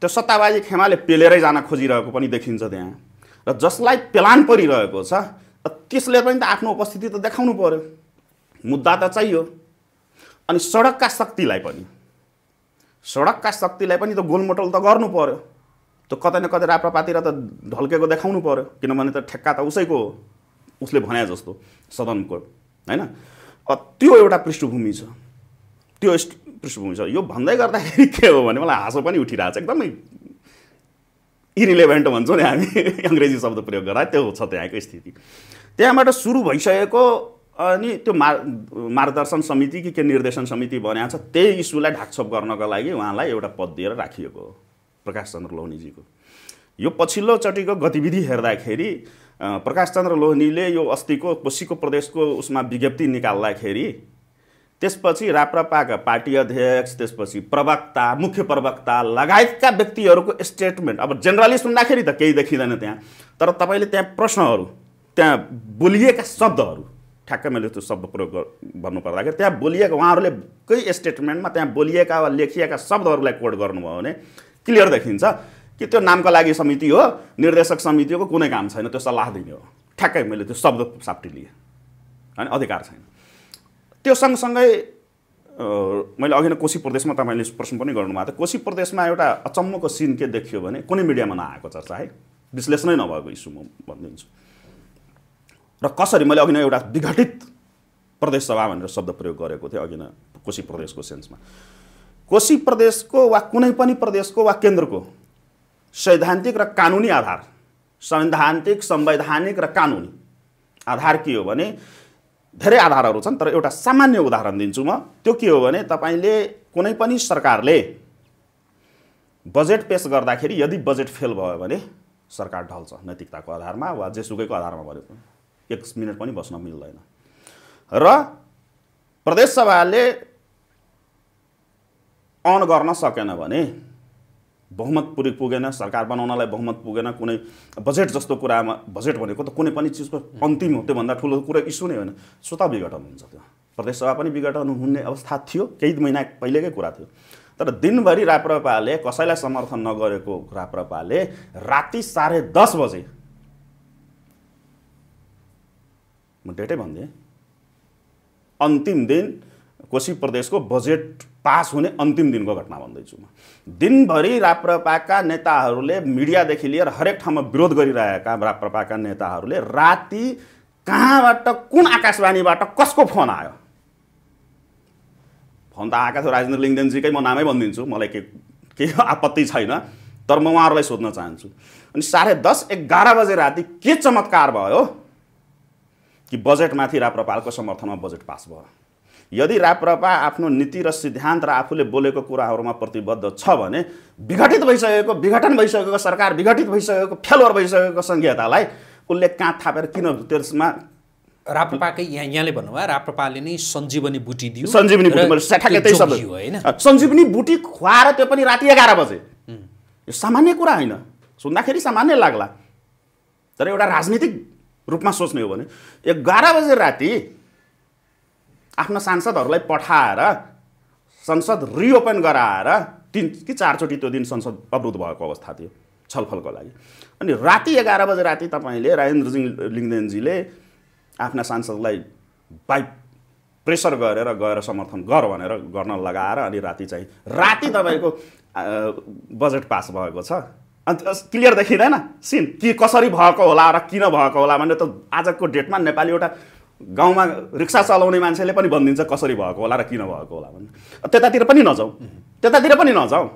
त्यो सत्तावादी खेमाले पेलेरै जान खोजिरहेको पनि देखिन्छ त्यहाँ र जसलाई पेलान परिरहेको छ त्यसले पनि त आफ्नो उपस्थिति त देखाउनु पऱ्यो मुद्दा त चाहियो अनि सडकका शक्तिलाई पनि सडकका शक्तिलाई पनि त गोलमोटोल त गर्नु पऱ्यो त्यो कतै न कतै राप्रपातिर त ढल्केको देखाउनु पऱ्यो किनभने त ठेक्का त उसैको हो उसले भने जस्तो सदनको होइन त्यो एउटा पृष्ठभूमि छ त्यो पृष्ठभूमि छ यो भन्दै गर्दाखेरि (laughs) के हो भने मलाई हाँसो पनि उठिरहेको छ एकदमै इरिलेभेन्ट भन्छौँ नि हामी (laughs) अङ्ग्रेजी शब्द प्रयोग गरेर त्यो छ त्यहाँको स्थिति त्यहाँबाट सुरु भइसकेको अनि त्यो मा मार्गदर्शन समिति कि के निर्देशन समिति बनाएको छ त्यही इस्युलाई ढाकछोप गर्नको लागि उहाँलाई एउटा पद दिएर राखिएको हो प्रकाश चन्द्र लौनीजीको यो पछिल्लोचोटिको गतिविधि हेर्दाखेरि प्रकाशचन्द्र लोहनीले यो अस्तिको कोसीको प्रदेशको उसमा विज्ञप्ति निकाल्दाखेरि त्यसपछि राप्रपाका पार्टी अध्यक्ष त्यसपछि प्रवक्ता मुख्य प्रवक्ता लगायतका व्यक्तिहरूको स्टेटमेन्ट अब जेनरली सुन्दाखेरि त केही देखिँदैन त्यहाँ तर तपाईँले त्यहाँ प्रश्नहरू त्यहाँ बोलिएका शब्दहरू ठ्याक्कै मैले त्यो शब्द प्रयोग भन्नुपर्दाखेरि त्यहाँ बोलिएका उहाँहरूले कै स्टेटमेन्टमा त्यहाँ बोलिएका वा लेखिएका शब्दहरूलाई कोड गर्नुभयो भने क्लियर देखिन्छ कि त्यो नामका लागि समिति हो निर्देशक समितिको कुनै काम छैन त्यो सल्लाह दिने हो ठ्याक्कै मैले त्यो शब्द साप्टी लिएँ होइन अधिकार छैन त्यो सँगसँगै मैले अघि नै कोशी प्रदेशमा तपाईँले प्रश्न पनि गर्नुभएको थियो कोशी प्रदेशमा एउटा अचम्मको सिन के देखियो भने कुनै मिडियामा नआएको चर्चा है विश्लेषणै नभएको इस्यु म भनिदिन्छु र कसरी मैले अघि नै एउटा विघटित प्रदेशसभा भनेर शब्द प्रयोग गरेको थिएँ अघि नै कोशी प्रदेशको सेन्समा कोशी प्रदेशको वा कुनै पनि प्रदेशको वा केन्द्रको सैद्धान्तिक र कानुनी आधार सैद्धान्तिक संवैधानिक र कानुनी आधार के हो भने धेरै आधारहरू छन् तर एउटा सामान्य उदाहरण दिन्छु म त्यो के हो भने तपाईँले कुनै पनि सरकारले बजेट पेस गर्दाखेरि यदि बजेट फेल भयो भने सरकार ढल्छ नैतिकताको आधारमा वा जेसुकैको आधारमा भने एक मिनट पनि बस्न मिल्दैन र प्रदेशसभाले अन गर्न सकेन भने बहुमत पुग पुगेन सरकार बनाउनलाई बहुमत पुगेन कुनै बजेट जस्तो कुरामा बजेट भनेको त कुनै पनि चिजको अन्तिम हो त्योभन्दा ठुलो कुरा इस्यु नै होइन स्वतः विघटन हुन्छ त्यो प्रदेशसभा पनि विघटन हुने अवस्था थियो केही महिना पहिलेकै कुरा थियो तर दिनभरि राप्रपाले कसैलाई समर्थन नगरेको राप्रपाले राति साढे दस बजे म डेटै भनिदिएँ अन्तिम दिन कोशी प्रदेशको बजेट पास हुने अन्तिम दिनको घटना भन्दैछु म दिनभरि राप्रपाका नेताहरूले मिडियादेखि लिएर हरेक ठाउँमा विरोध गरिरहेका राप्रपाका नेताहरूले राति कहाँबाट कुन आकाशवाणीबाट कसको फोन आयो फोन त आएका थियो राजेन्द्र लिङ्गदेनजीकै म नामै भनिदिन्छु मलाई के केही आपत्ति छैन तर म उहाँहरूलाई सोध्न चाहन्छु अनि साढे दस एघार बजे राति के चमत्कार भयो कि बजेटमाथि राप्रपालको समर्थनमा बजेट पास भयो यदि राप्रपा आफ्नो नीति र सिद्धान्त र आफूले बोलेको कुराहरूमा प्रतिबद्ध छ भने विघटित भइसकेको विघटन भइसकेको सरकार विघटित भइसकेको फेलोर भइसकेको सङ्घीयतालाई उसले कहाँ थापेर किन त्यसमा राप्रपाकै यहाँ यहाँले भन्नुभयो राप्रपाले नै सञ्जीवनी बुटी दियो सञ्जीवनी होइन सञ्जीवनी बुटी खुवाएर त्यो पनि राति एघार बजे यो सामान्य कुरा होइन सुन्दाखेरि सामान्य लाग्ला तर एउटा राजनीतिक रूपमा सोच्ने हो भने एघार बजे राति आफ्ना सांसदहरूलाई पठाएर संसद रिओपन गराएर तिन कि चारचोटि त्यो दिन संसद अवरुद्ध भएको अवस्था थियो छलफलको लागि अनि राति एघार बजे राति तपाईँले राजेन्द्रजी लिङ्गदेनजीले आफ्ना सांसदलाई बाइ प्रेसर गरेर गएर समर्थन गर भनेर गर्न लगाएर अनि राति चाहिँ राति तपाईँको बजेट पास भएको छ अन्त क्लियर देखिँदैन सिन के कसरी भएको होला र किन भएको होला भनेर त आजको डेटमा नेपाली एउटा गाउँमा रिक्सा चलाउने मान्छेले पनि भनिदिन्छ कसरी भएको होला र किन भएको होला भने त्यतातिर पनि नजाउँ त्यतातिर पनि नजाउँ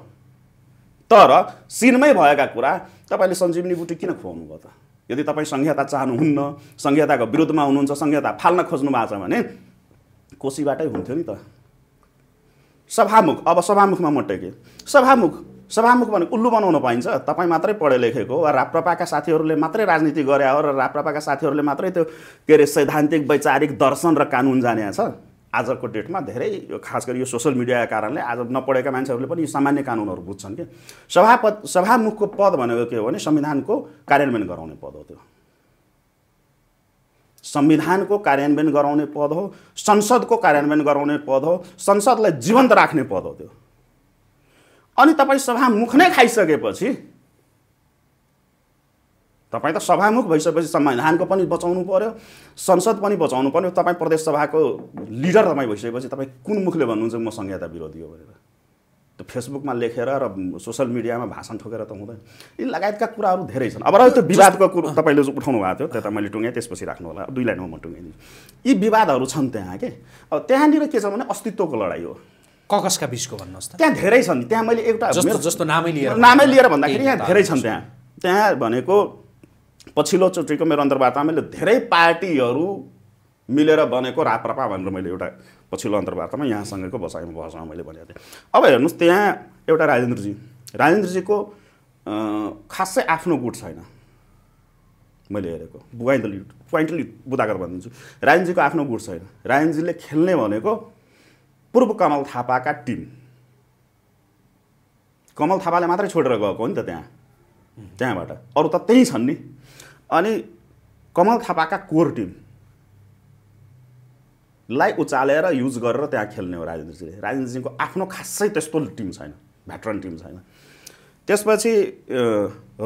तर सिनमै भएका कुरा तपाईँले सञ्जीवनी बुटी किन खुवाउनु भयो त यदि तपाईँ संहिता चाहनुहुन्न संहिताको विरुद्धमा हुनुहुन्छ संहिता फाल्न खोज्नु भएको छ भने कोसीबाटै हुन्थ्यो नि त सभामुख अब सभामुखमा म टेकेँ सभामुख सभामुख भनेको उल्लु बनाउन पाइन्छ तपाईँ मात्रै पढे लेखेको वा राप्रपाका साथीहरूले मात्रै राजनीति गरे हो र राप्रपाका साथीहरूले मात्रै त्यो के अरे सैद्धान्तिक वैचारिक दर्शन र कानुन जाने छ आजको डेटमा धेरै यो खास गरी यो सोसियल मिडियाका कारणले आज नपढेका मान्छेहरूले पनि यो सामान्य कानुनहरू बुझ्छन् कि सभापद सभामुखको पद भनेको के हो भने संविधानको कार्यान्वयन गराउने पद हो त्यो संविधानको कार्यान्वयन गराउने पद हो संसदको कार्यान्वयन गराउने पद हो संसदलाई जीवन्त राख्ने पद हो त्यो अनि तपाईँ सभामुख नै खाइसकेपछि तपाईँ त सभामुख भइसकेपछि संविधानको पनि बचाउनु पऱ्यो संसद पनि बचाउनु पर्यो तपाईँ सभाको लिडर तपाईँ भइसकेपछि तपाईँ कुन मुखले भन्नुहुन्छ म संहिता विरोधी हो भनेर त्यो फेसबुकमा लेखेर र सोसियल मिडियामा भाषण ठोकेर त हुँदैन यी लगायतका कुराहरू धेरै छन् अब र त्यो विवादको कुरो तपाईँले जो उठाउनु भएको थियो त मैले टुङ्गेँ त्यसपछि राख्नु होला दुई लाइनमा म नि यी विवादहरू छन् त्यहाँ के अब त्यहाँनिर के छ भने अस्तित्वको लडाइँ हो ककसका बिचको भन्नुहोस् त्यहाँ धेरै छन् त्यहाँ मैले एउटा जस्तो नामै लिएर नामै लिएर भन्दाखेरि यहाँ धेरै छन् त्यहाँ त्यहाँ भनेको पछिल्लो पछिल्लोचोटिको मेरो अन्तर्वार्ता मैले धेरै पार्टीहरू मिलेर बनेको राप्रपा भनेर मैले एउटा पछिल्लो अन्तर्वार्तामा यहाँसँगको बसाइमा बसमा मैले भनेको थिएँ अब हेर्नुहोस् त्यहाँ एउटा राजेन्द्रजी राजेन्द्रजीको खासै आफ्नो गुट छैन मैले हेरेको बुवाइन्टली पोइन्टली बुदाकर भनिदिन्छु राजेन्द्रजीको आफ्नो गुट छैन राजेन्द्रजीले खेल्ने भनेको पूर्व कमल थापाका टिम कमल थापाले मात्रै छोडेर गएको हो नि त त्यहाँ त्यहाँबाट अरू त त्यहीँ छन् नि अनि कमल थापाका कोर टिमलाई उचालेर युज गरेर त्यहाँ खेल्ने हो राजेन्द्र राजेन्द्रजीको आफ्नो खासै त्यस्तो टिम छैन भ्याटरन टिम छैन त्यसपछि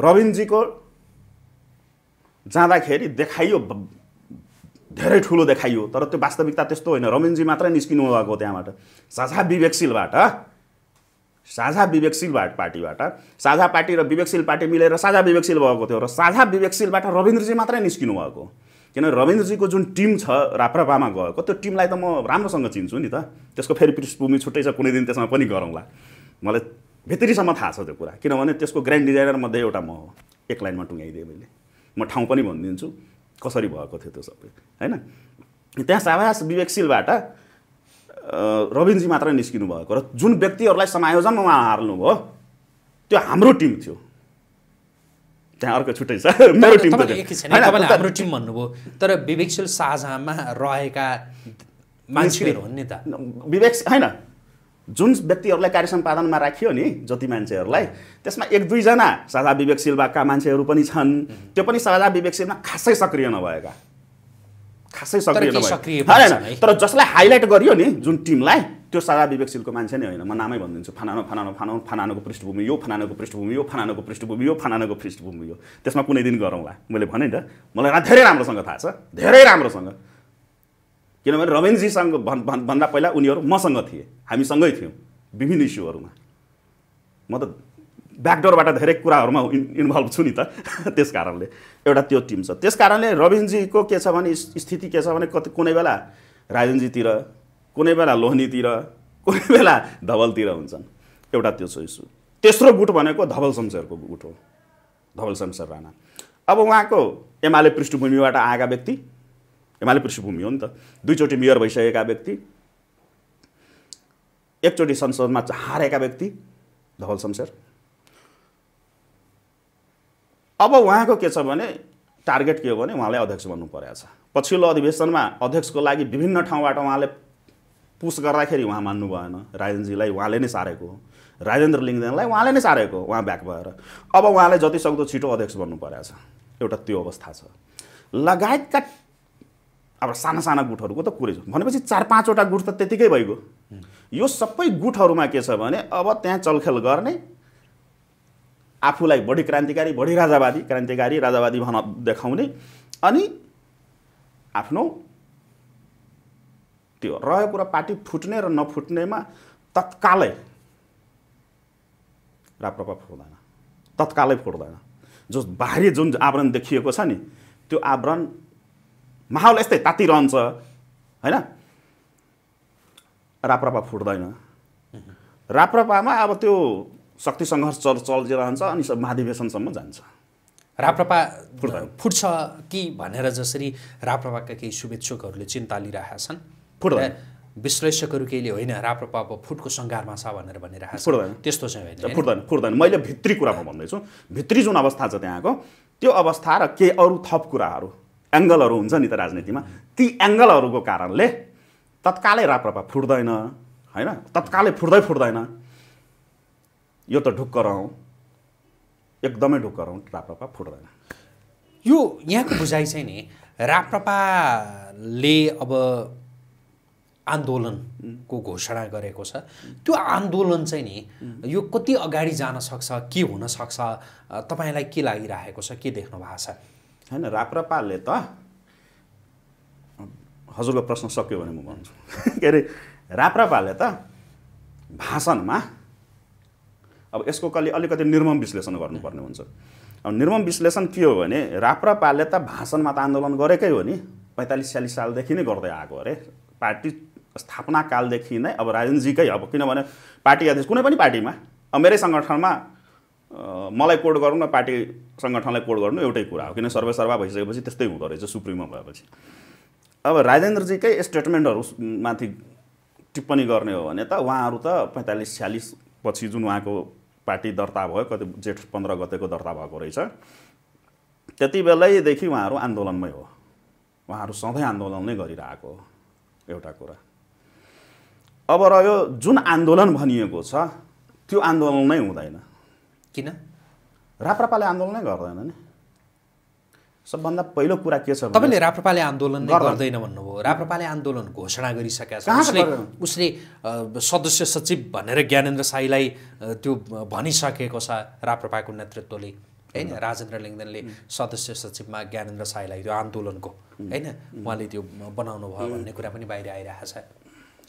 रविन्द्रजीको जाँदाखेरि देखाइयो धेरै ठुलो देखाइयो तर त्यो वास्तविकता त्यस्तो होइन रमेनजी मात्रै निस्किनु भएको त्यहाँबाट साझा विवेकशीलबाट साझा विवेकशील पार्टीबाट साझा पार्टी र विवेकशील पार्टी मिलेर साझा विवेकशील भएको थियो र साझा विवेकशीलबाट रविन्द्रजी मात्रै निस्किनु भएको किनभने रविन्द्रजीको जुन टिम छ राप्रपामा गएको त्यो टिमलाई त म राम्रोसँग चिन्छु नि त त्यसको फेरि पृष्ठभूमि छुट्टै छ कुनै दिन त्यसमा पनि गरौँला मलाई भित्रीसम्म थाहा छ त्यो कुरा किनभने त्यसको ग्रान्ड डिजाइनरमध्ये एउटा म हो एक लाइनमा टुङ्गाइदिएँ मैले म ठाउँ पनि भनिदिन्छु कसरी भएको थियो त्यो सबै होइन त्यहाँ साभास विवेकशीलबाट रविन्जी मात्र निस्किनु भएको र जुन व्यक्तिहरूलाई समायोजनमा उहाँ हार्नुभयो त्यो हाम्रो टिम थियो त्यहाँ अर्को छुट्टै छ मेरो टिम हाम्रो टिम भन्नुभयो तर विवेकशील साझामा रहेका मान्छेहरू हुन् नि त विवेक होइन जुन व्यक्तिहरूलाई कार्य सम्पादनमा राखियो नि जति मान्छेहरूलाई त्यसमा एक दुईजना साझा विवेकशील भएका मान्छेहरू पनि छन् त्यो पनि साझा विवेकशीलमा खासै सक्रिय नभएका खासै सक्रिय नभएका होइन तर जसलाई हाइलाइट गरियो नि जुन टिमलाई त्यो साझा विवेकशीलको मान्छे नै होइन म नामै भनिदिन्छु फनानो फनानो फनानो फनानोको पृष्ठभूमि यो फनानोको पृष्ठभूमि यो फनानोको पृष्ठभूमि यो फनानोको पृष्ठभूमि यो त्यसमा कुनै दिन गरौँला मैले भने नि त मलाई धेरै राम्रोसँग थाहा छ धेरै राम्रोसँग किनभने रमेनजीसँग भन्दा पहिला उनीहरू मसँग थिए हामीसँगै थियौँ विभिन्न इस्युहरूमा म त ब्याकडोरबाट धेरै कुराहरूमा इन्भल्भ छु नि त (laughs) त्यस कारणले एउटा त्यो टिम छ त्यस कारणले रविनजीको के छ भने स्थिति के छ भने कति कुनै बेला राजनजीतिर कुनै बेला लोहनीतिर (laughs) कुनै बेला धवलतिर हुन्छन् एउटा त्यो छ इस्यु तेस्रो गुट भनेको धवल शमशेरको गुट हो धवल शमशेर राणा अब उहाँको एमाले पृष्ठभूमिबाट आएका व्यक्ति एमाले पृष्ठभूमि हो नि त दुईचोटि मेयर भइसकेका व्यक्ति एकचोटि संसदमा हारेका व्यक्ति धवल शमशेर अब उहाँको के छ भने टार्गेट के हो भने उहाँलाई अध्यक्ष बन्नु परेको छ पछिल्लो अधिवेशनमा अध्यक्षको लागि विभिन्न ठाउँबाट उहाँले पुस गर्दाखेरि उहाँ मान्नु भएन राजेन्द्रजीलाई उहाँले नै सारेको हो राजेन्द्र लिङ्गदेनलाई उहाँले नै सारेको उहाँ ब्याक भएर अब उहाँले जतिसक्दो छिटो अध्यक्ष बन्नु परेको छ एउटा त्यो अवस्था छ लगायतका अब साना साना गुटहरूको त कुरै छ भनेपछि चार पाँचवटा गुठ त त्यतिकै भइगयो यो सबै गुठहरूमा के छ भने अब त्यहाँ चलखेल गर्ने आफूलाई बढी क्रान्तिकारी बढी राजावादी क्रान्तिकारी राजावादी भन देखाउने अनि आफ्नो त्यो रह्यो कुरा पार्टी फुट्ने र नफुट्नेमा तत्कालै राप्रपा फुट्दैन तत्कालै फुट्दैन जो बाहिरी जुन आवरण देखिएको छ नि त्यो आवरण माहौल यस्तै तातिरहन्छ होइन राप्रपा फुट्दैन राप्रपामा अब त्यो शक्ति सङ्घर्ष चल चलिरहन्छ अनि सब महाधिवेशनसम्म जान्छ राप्रपा फुट्छ कि भनेर जसरी राप्रपाका केही शुभेच्छुकहरूले चिन्ता लिइरहेका छन् फुट्दैन विश्लेषकहरू केहीले होइन राप्रपा अब फुटको सङ्घारमा छ भनेर भनिरहेको छ फुट्दैन त्यस्तो चाहिँ होइन फुट्दैन फुट्दैन मैले भित्री कुरामा भन्दैछु भित्री जुन अवस्था छ त्यहाँको त्यो अवस्था र केही अरू थप कुराहरू एङ्गलहरू हुन्छ नि त राजनीतिमा ती एङ्गलहरूको कारणले तत्कालै राप्रपा फुट्दैन होइन तत्कालै फुट्दै फुट्दैन यो त ढुक्क रहँ एकदमै ढुक्क रहँ राप्रपा फुट्दैन यो यहाँको बुझाइ चाहिँ नि राप्रपाले अब आन्दोलनको घोषणा गरेको छ त्यो आन्दोलन चाहिँ नि यो कति अगाडि जान सक्छ के हुनसक्छ तपाईँलाई के लागिरहेको छ के देख्नु भएको छ होइन राप्रपाले त हजुरको प्रश्न सक्यो भने म भन्छु (laughs) के अरे राप्रपाले त भाषणमा अब यसको कहिले अलिकति निर्मम विश्लेषण गर्नुपर्ने हुन्छ अब निर्मम विश्लेषण के हो भने राप्रपाले त भाषणमा त आन्दोलन गरेकै हो नि पैँतालिस छ्यालिस सालदेखि नै गर्दै आएको अरे पार्टी स्थापना कालदेखि नै अब राजेन्द्रजीकै अब किनभने पार्टी अध्यक्ष कुनै पनि पार्टीमा अब मेरै सङ्गठनमा मलाई कोड गर्नु न पार्टी सङ्गठनलाई कोड गर्नु एउटै कुरा हो किन सर्वेसर्वा भइसकेपछि त्यस्तै हुँदो रहेछ सुप्रिमो भएपछि अब राजेन्द्रजीकै स्टेटमेन्टहरूमाथि टिप्पणी गर्ने हो भने त उहाँहरू त पैँतालिस छ्यालिस पछि जुन उहाँको पार्टी दर्ता भयो कति जेठ पन्ध्र गतेको दर्ता भएको रहेछ त्यति बेलैदेखि उहाँहरू आन्दोलनमै हो उहाँहरू सधैँ आन्दोलन नै गरिरहेको हो एउटा कुरा अब रह्यो जुन आन्दोलन भनिएको छ त्यो आन्दोलन नै हुँदैन किन राप्रपाले आन्दोलनै गर्दैन नि सबभन्दा पहिलो कुरा के छ तपाईँले राप्रपाले आन्दोलन गर्दैन भन्नुभयो राप्रपाले आन्दोलन घोषणा गरिसकेका छ उसले उसले सदस्य सचिव भनेर ज्ञानेन्द्र साईलाई त्यो भनिसकेको छ राप्रपाको नेतृत्वले होइन राजेन्द्र लिङ्गदेनले सदस्य सचिवमा ज्ञानेन्द्र साईलाई त्यो आन्दोलनको होइन उहाँले त्यो बनाउनु भयो भन्ने कुरा पनि बाहिर आइरहेको छ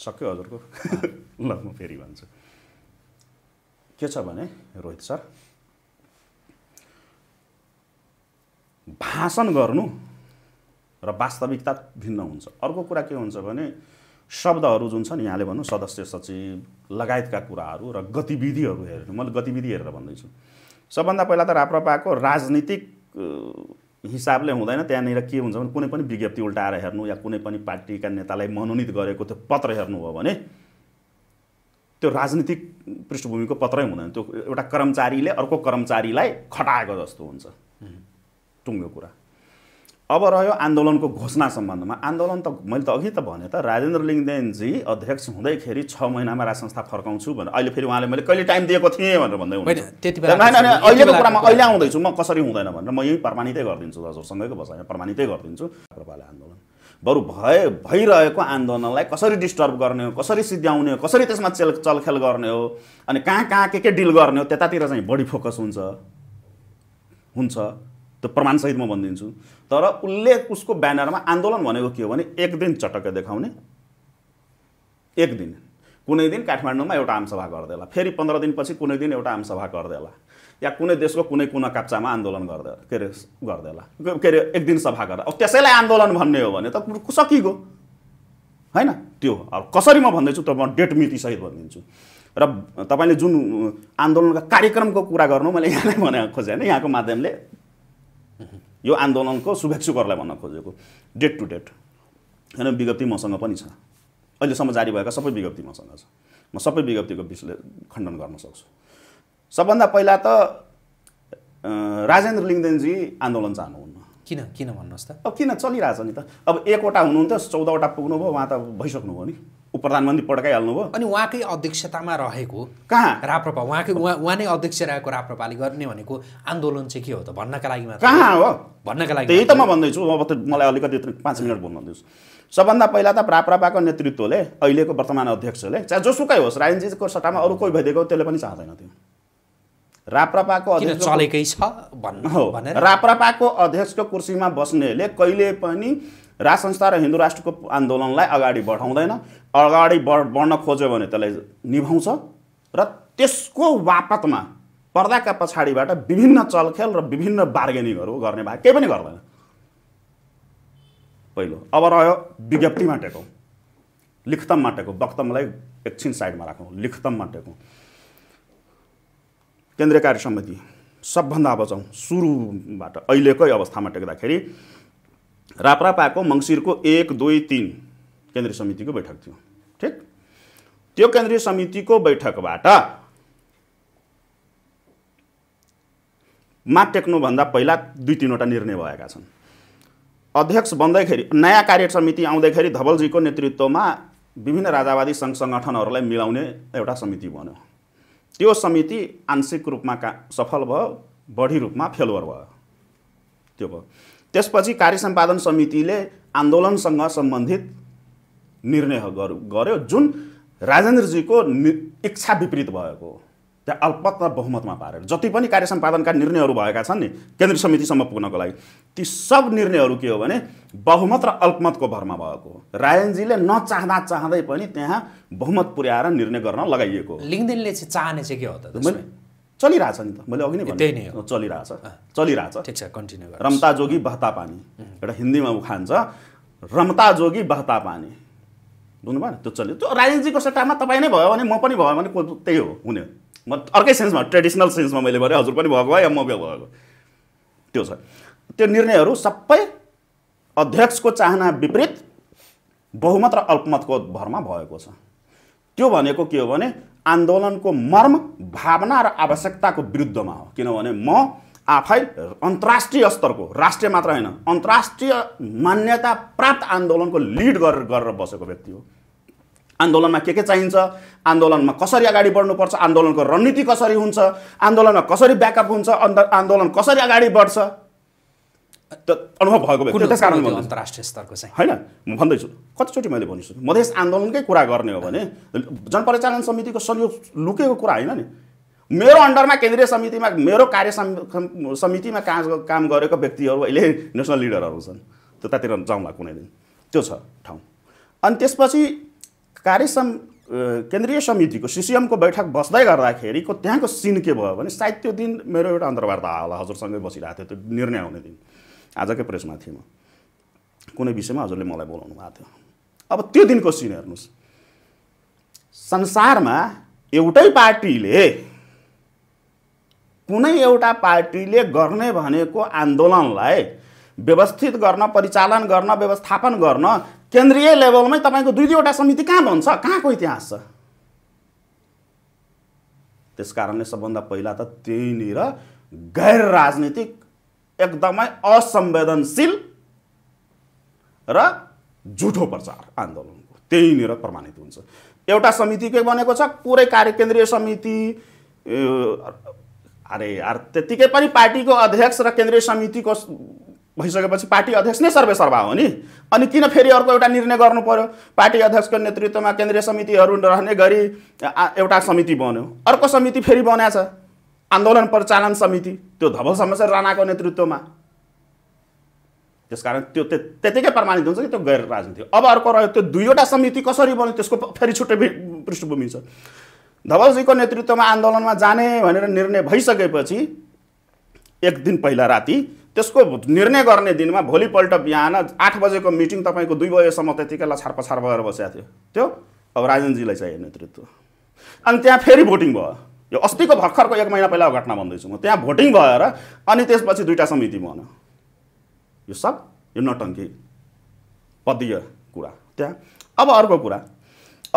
सक्यो हजुरको (laughs) ल म फेरि भन्छु के छ भने रोहित सर भाषण गर्नु र वास्तविकता भिन्न हुन्छ अर्को कुरा के हुन्छ भने शब्दहरू जुन छन् यहाँले भन्नु सदस्य सचिव लगायतका कुराहरू र गतिविधिहरू हेर्नु मैले गतिविधि हेरेर भन्दैछु सबभन्दा पहिला त राप्रपाको राजनीतिक हिसाबले हुँदैन त्यहाँनिर के हुन्छ भने कुनै पनि विज्ञप्ति उल्टाएर हेर्नु या कुनै पनि पार्टीका नेतालाई मनोनित गरेको त्यो पत्र हेर्नु हो भने त्यो राजनीतिक पृष्ठभूमिको पत्रै हुँदैन त्यो एउटा कर्मचारीले अर्को कर्मचारीलाई खटाएको जस्तो हुन्छ टुङ्गो कुरा अब रह्यो आन्दोलनको घोषणा सम्बन्धमा आन्दोलन त मैले त अघि त भने त राजेन्द्र लिङ्गदेनजी अध्यक्ष हुँदैखेरि छ महिनामा राज संस्था फर्काउँछु भनेर अहिले फेरि उहाँले मैले कहिले टाइम दिएको थिएँ भनेर भन्दै हुनुहुन्छ अहिलेको कुरामा अहिले आउँदैछु म कसरी हुँदैन भनेर म यही प्रमाणितै गरिदिन्छु हजुरसँगैको बसाइमा प्रमाणितै गरिदिन्छु आन्दोलन बरु भए भइरहेको आन्दोलनलाई कसरी डिस्टर्ब गर्ने हो कसरी सिद्ध्याउने हो कसरी त्यसमा चेल चलखेल गर्ने हो अनि कहाँ कहाँ के के डिल गर्ने हो त्यतातिर चाहिँ बढी फोकस हुन्छ हुन्छ त्यो प्रमाणसहित म भनिदिन्छु तर उसले उसको ब्यानरमा आन्दोलन भनेको के हो भने एक दिन चटक्क देखाउने एक दिन कुनै दिन काठमाडौँमा एउटा आमसभा गरिदेला फेरि पन्ध्र दिनपछि कुनै दिन एउटा आमसभा गरिदेला या कुनै देशको कुनै कुना काप्चामा आन्दोलन गर्दा के अरे होला के अरे एक दिन सभा गर्दा अब त्यसैलाई आन्दोलन भन्ने हो भने त सकिगयो होइन त्यो अब कसरी म भन्दैछु त म डेट मितिसहित भनिदिन्छु र तपाईँले जुन आन्दोलनका कार्यक्रमको कुरा गर्नु मैले यहाँ नै भनेर खोजेँ होइन यहाँको माध्यमले यो आन्दोलनको शुभेच्छुकहरूलाई भन्न खोजेको डेट टु डेट होइन विज्ञप्ति मसँग पनि छ अहिलेसम्म जारी भएका सबै विज्ञप्ति मसँग छ म सबै विज्ञप्तिको विषय खण्डन गर्न सक्छु सबभन्दा पहिला त राजेन्द्र लिङ्गदेनजी आन्दोलन चाहनुहुन्न किन किन भन्नुहोस् त अब किन चलिरहेछ नि त अब एकवटा हुनुहुन्थ्यो चौधवटा पुग्नुभयो उहाँ त भइसक्नुभयो नि उप प्रधानमन्त्री भयो अनि उहाँकै अध्यक्षतामा रहेको कहाँ राप्रपा उहाँकै उहाँ उहाँ नै अध्यक्ष रहेको राप्रपाले गर्ने भनेको आन्दोलन चाहिँ के हो त भन्नका लागि कहाँ हो भन्नका लागि त्यही त म भन्दैछु अब त मलाई अलिकति पाँच मिनट बोल्नु भन्दैछु सबभन्दा पहिला त राप्रपाको नेतृत्वले अहिलेको वर्तमान अध्यक्षले चाहे जोसुकै होस् राजेन्द्रजीको सट्टामा अरू कोही भइदिएको त्यसले पनि चाहँदैन त्यो राप्रपाको अध्यक्ष चलेकै छ भन्नु हो राप्रपाको अध्यक्षको कुर्सीमा बस्नेले कहिले पनि राज संस्था र हिन्दू राष्ट्रको आन्दोलनलाई अगाडि बढाउँदैन अगाडि बढ्न खोज्यो भने त्यसलाई निभाउँछ र त्यसको वापतमा पर्दाका पछाडिबाट विभिन्न चलखेल र विभिन्न बार्गेनिङहरू गर्ने भए केही पनि गर्दैन पहिलो अब रह्यो विज्ञप्तिमा टेकौँ लिखतममा टेकौँ वक्तमलाई एकछिन साइडमा राखौँ लिखतममा टेकौँ केन्द्रीय कार्य समिति सबभन्दा अब सुरुबाट अहिलेकै अवस्थामा टेक्दाखेरि राप्रापाको मङ्सिरको एक दुई तिन केन्द्रीय समितिको बैठक थियो ठिक त्यो केन्द्रीय समितिको बैठकबाट मा टेक्नुभन्दा पहिला दुई तिनवटा निर्णय भएका छन् अध्यक्ष बन्दैखेरि नयाँ कार्य समिति आउँदाखेरि धवलजीको नेतृत्वमा विभिन्न राजावादी सङ्घ सङ्गठनहरूलाई मिलाउने एउटा समिति बन्यो त्यो समिति आंशिक रूपमा का सफल भयो बढी रूपमा फेलवर भयो त्यो भयो त्यसपछि कार्य सम्पादन समितिले आन्दोलनसँग सम्बन्धित निर्णय गर्यो जुन राजेन्द्रजीको इच्छा विपरीत भएको हो त्यहाँ अल्पत्र बहुमतमा पारेर जति पनि कार्य सम्पादनका निर्णयहरू भएका छन् नि केन्द्रीय समितिसम्म पुग्नको लागि ती सब निर्णयहरू के हो भने बहुमत र अल्पमतको भरमा भएको हो रायनजीले नचाहँदा चाहँदै पनि त्यहाँ बहुमत पुर्याएर निर्णय गर्न लगाइएको हो लिङदिनले चाहिँ चाहने चाहिँ के हो त मैले चलिरहेछ नि त मैले अघि नै त्यही नै हो चलिरहेछ चलिरहेछ ठिक छ कन्टिन्यू रमता जोगी बहता पानी एउटा हिन्दीमा उखान छ रम्ता जोगी बहता पानी बुझ्नुभयो नि त्यो चल्यो त्यो रायनजीको सट्टामा तपाईँ नै भयो भने म पनि भयो भने त्यही हो हुने म अर्कै सेन्समा ट्रेडिसनल सेन्समा मैले भने हजुर पनि भएको या म पनि भएको त्यो छ त्यो निर्णयहरू सबै अध्यक्षको चाहना विपरीत बहुमत र अल्पमतको भरमा भएको छ त्यो भनेको के हो भने आन्दोलनको मर्म भावना र आवश्यकताको विरुद्धमा हो किनभने म आफै अन्तर्राष्ट्रिय स्तरको राष्ट्रिय मात्र होइन अन्तर्राष्ट्रिय मान्यता प्राप्त आन्दोलनको लिड गरेर गरेर बसेको व्यक्ति हो आन्दोलनमा के के चाहिन्छ आन्दोलनमा कसरी अगाडि बढ्नुपर्छ आन्दोलनको रणनीति कसरी हुन्छ आन्दोलनमा कसरी ब्याकअप हुन्छ अन्त आन्दोलन कसरी अगाडि बढ्छ त्यो अनुभव भएको त्यस कारण अन्तर्राष्ट्रिय स्तरको चाहिँ होइन म भन्दैछु कतिचोटि मैले भन्छु मधेस आन्दोलनकै कुरा गर्ने हो भने जनपरिचालन समितिको सहयोग लुकेको कुरा होइन नि मेरो अन्डरमा केन्द्रीय समितिमा मेरो कार्य समितिमा काम काम गरेको व्यक्तिहरू अहिले नेसनल लिडरहरू छन् त्यतातिर जाउँला कुनै दिन त्यो छ ठाउँ अनि त्यसपछि कार्य केन्द्रीय समितिको सिसिएमको बैठक बस्दै गर्दाखेरिको त्यहाँको सिन के भयो भने सायद त्यो दिन मेरो एउटा अन्तर्वार्ता होला हजुरसँगै बसिरहेको थियो त्यो निर्णय हुने दिन आजकै प्रेसमा थिएँ म कुनै विषयमा हजुरले मलाई बोलाउनु भएको थियो अब त्यो दिनको सिन हेर्नुहोस् संसारमा एउटै पार्टीले कुनै एउटा पार्टीले गर्ने भनेको आन्दोलनलाई व्यवस्थित गर्न परिचालन गर्न व्यवस्थापन गर्न केन्द्रीय लेभलमै तपाईँको दुई दुईवटा समिति कहाँ भन्छ कहाँको इतिहास छ त्यस कारणले सबभन्दा पहिला त त्यहीँनिर गैर राजनीतिक एकदमै असंवेदनशील र झुठो प्रचार आन्दोलनको त्यहीँनिर प्रमाणित हुन्छ एउटा समिति बनेको छ पुरै कार्य केन्द्रीय समिति अरे अरे त्यत्तिकै पनि पार्टीको अध्यक्ष र केन्द्रीय समितिको भइसकेपछि पार्टी अध्यक्ष नै सर्वे सर्वेसर्वा हो नि अनि किन फेरि अर्को एउटा निर्णय गर्नु पर्यो पार्टी अध्यक्षको नेतृत्वमा केन्द्रीय समितिहरू रहने गरी एउटा समिति बन्यो अर्को समिति फेरि छ आन्दोलन परिचालन समिति त्यो धवल समस्या राणाको नेतृत्वमा त्यसकारण त्यो त्यतिकै प्रमाणित हुन्छ कि त्यो गैर राजनीति अब अर्को रह्यो त्यो दुईवटा समिति कसरी बन्यो त्यसको फेरि छुट्टै पृष्ठभूमि छ धवलजीको नेतृत्वमा आन्दोलनमा जाने भनेर निर्णय भइसकेपछि एक दिन पहिला राति त्यसको निर्णय गर्ने दिनमा भोलिपल्ट बिहान आठ बजेको मिटिङ तपाईँको दुई बजेसम्म त्यतिकैलाई छारपछार भएर बसेको थियो त्यो अब राजनजीलाई चाहियो नेतृत्व अनि त्यहाँ फेरि भोटिङ भयो यो अस्तिको भर्खरको एक महिना पहिलाको घटना भन्दैछु म त्यहाँ भोटिङ भएर अनि त्यसपछि दुईवटा समिति बन यो सब यो नटङ्की पदीय कुरा त्यहाँ अब अर्को कुरा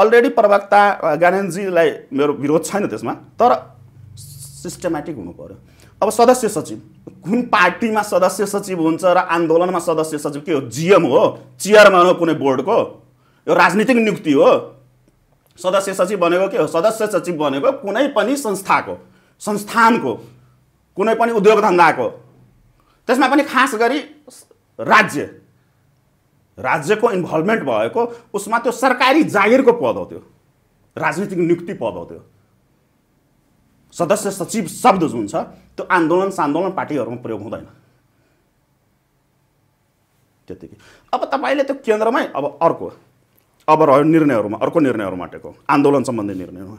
अलरेडी प्रवक्ता ज्ञानेन्द्रजीलाई मेरो विरोध छैन त्यसमा तर सिस्टमेटिक हुनु पऱ्यो अब सदस्य सचिव कुन पार्टीमा सदस्य सचिव हुन्छ र आन्दोलनमा सदस्य सचिव के हो जिएम हो चेयरम्यान हो कुनै बोर्डको यो राजनीतिक नियुक्ति हो सदस्य सचिव भनेको के हो सदस्य सचिव भनेको कुनै पनि संस्थाको संस्थानको कुनै पनि उद्योग धन्दाको त्यसमा पनि खास गरी राज्य राज्यको इन्भल्भमेन्ट भएको उसमा त्यो सरकारी जागिरको पद हो त्यो राजनीतिक नियुक्ति पद हो त्यो सदस्य सचिव शब्द जुन छ त्यो आन्दोलन सान्दोलन पार्टीहरूमा प्रयोग हुँदैन त्यतिकै अब तपाईँले त्यो केन्द्रमै अब अर्को अब रह्यो निर्णयहरूमा अर्को निर्णयहरू माटेको आन्दोलन सम्बन्धी निर्णयमा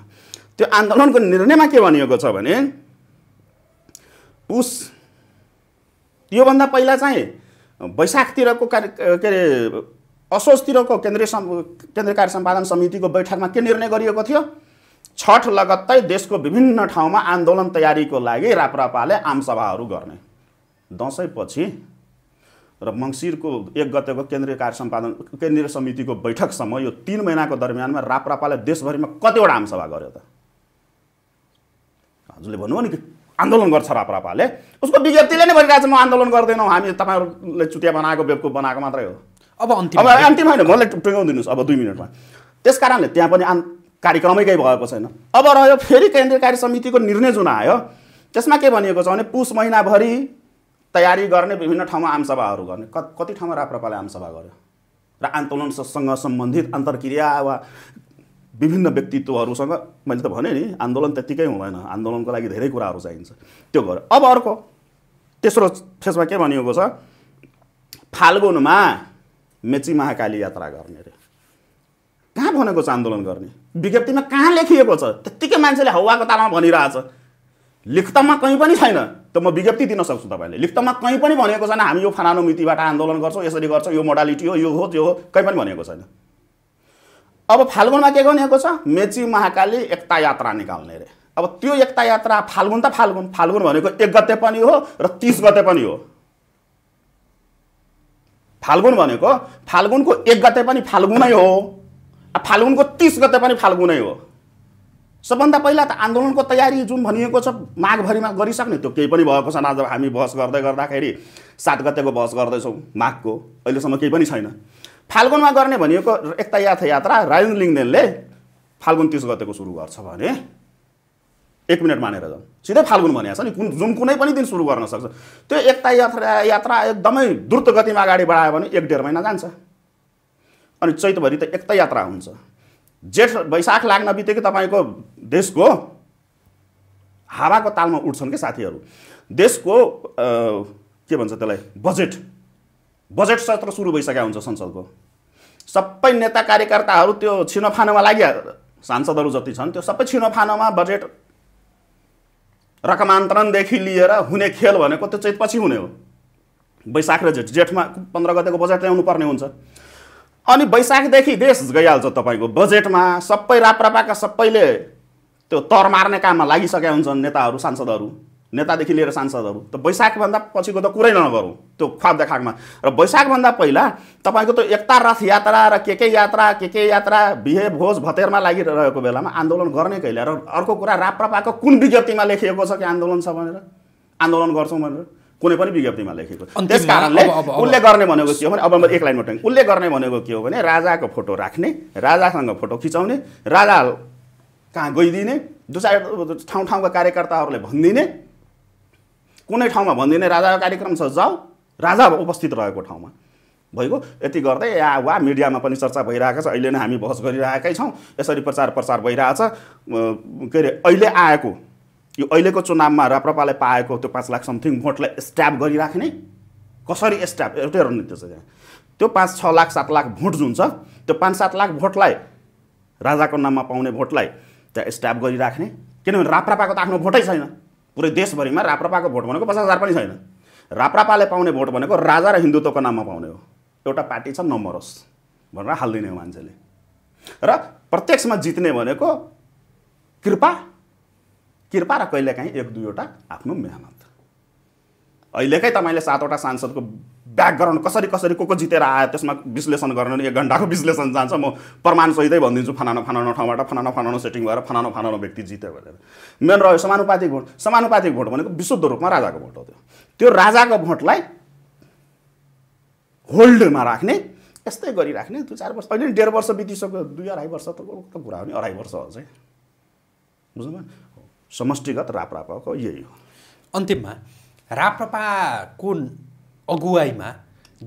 त्यो आन्दोलनको निर्णयमा के भनिएको छ भने उस योभन्दा पहिला चाहिँ वैशाखतिरको कार्य के अरे असोजतिरको केन्द्रीय सम् केन्द्रीय कार्य सम्पादन समितिको बैठकमा के निर्णय गरिएको थियो छठ लगत्तै देशको विभिन्न ठाउँमा आन्दोलन तयारीको लागि राप्रपाले आमसभाहरू गर्ने दसैँपछि र मङ्सिरको एक गतेको केन्द्रीय कार्य सम्पादन केन्द्रीय समितिको बैठकसम्म यो तिन महिनाको दरमियानमा राप्रपाले देशभरिमा कतिवटा आमसभा गर्यो त हजुरले भन्नुभयो नि आन्दोलन गर्छ राप्रपाले उसको विज्ञप्तिले नै भनिरहेको छ म आन्दोलन गर्दैनौँ हामी तपाईँहरूले चुटिया बनाएको बेबको बनाएको मात्रै हो अब अन्तिम अब अन्तिम होइन मलाई टुङ्गाउनु दिनुहोस् अब दुई मिनटमा त्यस कारणले त्यहाँ पनि कार्यक्रमै केही भएको छैन अब रह्यो फेरि केन्द्रीय कार्य समितिको निर्णय जुन आयो त्यसमा के भनिएको छ भने पुस महिनाभरि तयारी गर्ने विभिन्न ठाउँमा आमसभाहरू गर्ने कति ठाउँमा राप्रपाले आमसभा गर्यो र आन्दोलनसँग सम्बन्धित अन्तर्क्रिया वा विभिन्न व्यक्तित्वहरूसँग मैले त भने नि आन्दोलन त्यत्तिकै हुँदैन आन्दोलनको लागि धेरै कुराहरू चाहिन्छ त्यो गर्यो अब अर्को तेस्रो फेसमा के भनिएको छ फाल्गुनमा मेची महाकाली यात्रा गर्ने अरे कहाँ भनेको छ आन्दोलन गर्ने विज्ञप्तिमा कहाँ लेखिएको छ त्यत्तिकै मान्छेले हावाको तालमा भनिरहेछ लिखतमा कहीँ पनि छैन त म विज्ञप्ति दिन सक्छु तपाईँले लिखतमा कहीँ पनि भनेको छैन हामी यो फलानु मितिबाट आन्दोलन गर्छौँ यसरी गर्छौँ यो मोडालिटी हो यो हो त्यो हो कहीँ पनि भनेको छैन अब फाल्गुनमा के गर्नेको छ मेची महाकाली एकता यात्रा निकाल्ने रे अब त्यो एकता यात्रा फाल्गुन त फाल्गुन फाल्गुन भनेको एक गते पनि हो र तिस गते पनि हो फाल्गुन भनेको फाल्गुनको एक गते पनि फाल्गुनै हो फाल्गुनको तिस गते पनि फाल्गुनै हो सबभन्दा पहिला त आन्दोलनको तयारी जुन भनिएको छ माघभरिमा गरिसक्ने त्यो केही पनि भएको छैन आज हामी बहस गर्दै गर्दाखेरि सात गतेको बहस गर्दैछौँ माघको अहिलेसम्म केही पनि छैन फाल्गुनमा गर्ने भनिएको एकता यात्रा राजेन्द्र लिङदेनले फाल्गुन तिस गतेको सुरु गर्छ भने एक मिनट मानेर जाउँ सिधै फाल्गुन भनिएको छ नि कुन जुन कुनै पनि दिन सुरु गर्न सक्छ त्यो एकता यात्रा यात्रा एकदमै द्रुत गतिमा अगाडि बढायो भने एक डेढ महिना जान्छ अनि चैतभरि त एकता यात्रा हुन्छ जेठ वैशाख लाग्न बित्तिकै तपाईँको देशको हावाको तालमा उठ्छन् क्या साथीहरू देशको के भन्छ त्यसलाई बजेट बजेट सत्र सुरु भइसकेको हुन्छ संसदको सबै नेता कार्यकर्ताहरू त्यो छिनोफानोमा लागि सांसदहरू जति छन् त्यो सबै छिनोफानोमा बजेट रकमान्तरणदेखि लिएर हुने खेल भनेको त्यो चैतपछि हुने हो वैशाख र जेठ जेठमा पन्ध्र गतेको बजेट ल्याउनु पर्ने हुन्छ अनि वैशाखदेखि देश गइहाल्छ तपाईँको बजेटमा सबै राप्रपाका सबैले त्यो तर मार्ने काममा लागिसकेका हुन्छन् नेताहरू सांसदहरू नेतादेखि लिएर सांसदहरू त वैशाखभन्दा पछिको त कुरै नगरौँ त्यो ख्वाब खाकमा र वैशाखभन्दा पहिला तपाईँको त्यो एकता रथ यात्रा र के के यात्रा के के यात्रा बिहे भोज भतेरमा लागिरहेको बेलामा आन्दोलन गर्ने कहिले र अर्को कुरा राप्रपाको कुन विज्ञप्तिमा लेखिएको छ कि आन्दोलन छ भनेर आन्दोलन गर्छौँ भनेर कुनै पनि विज्ञप्तिमा लेखेको त्यस कारणले उसले गर्ने भनेको के हो भने अब म एक लाइन टाइम उसले गर्ने भनेको के हो भने राजाको फोटो राख्ने राजासँग फोटो खिचाउने राजा कहाँ गइदिने दुसा ठाउँ ठाउँका कार्यकर्ताहरूले भनिदिने कुनै ठाउँमा भनिदिने राजाको कार्यक्रम छ जाऊ राजा उपस्थित रहेको ठाउँमा भइगयो यति गर्दै या वा मिडियामा पनि चर्चा भइरहेको छ अहिले नै हामी बहस गरिरहेकै छौँ यसरी प्रचार प्रसार भइरहेछ के अरे अहिले आएको यो अहिलेको चुनावमा राप्रपाले पाएको त्यो पाँच लाख समथिङ भोटलाई स्ट्याप गरिराख्ने कसरी स्ट्याप एउटै रणनीति छ त्यहाँ त्यो पाँच छ लाख सात लाख भोट जुन छ त्यो पाँच सात लाख भोटलाई राजाको नाममा पाउने भोटलाई त्यहाँ स्ट्याप गरिराख्ने किनभने राप्रपाको त आफ्नो भोटै छैन पुरै देशभरिमा राप्रपाको भोट भनेको पचास हजार पनि छैन राप्रपाले पाउने भोट भनेको राजा र हिन्दुत्वको नाममा पाउने हो एउटा पार्टी छ नमरोस् भनेर हालिदिने हो मान्छेले र प्रत्यक्षमा जित्ने भनेको कृपा कृपा र कहिलेकाहीँ एक दुईवटा आफ्नो मेहनत अहिलेकै तपाईँले सातवटा सांसदको ब्याकग्राउन्ड कसरी कसरी को को जितेर आयो त्यसमा विश्लेषण गर्न एक घन्टाको विश्लेषण जान्छ म प्रमाणसहितै भनिदिन्छु फनानो फनानो ठाउँबाट फनानो फनानो सेटिङ भएर फनानो फनानो व्यक्ति जित्यो भनेर मेन रह्यो समानुपातिक भोट समानुपातिक भोट भनेको विशुद्ध रूपमा राजाको भोट हो त्यो त्यो राजाको भोटलाई होल्डमा राख्ने यस्तै गरिराख्ने दुई चार वर्ष अहिले डेढ वर्ष बितिसक्यो दुई अढाई वर्ष त कुरा हो नि अढाई वर्ष अझै बुझ्नुभयो समष्टिगत राप्रपाको यही हो अन्तिममा राप्रपाको अगुवाईमा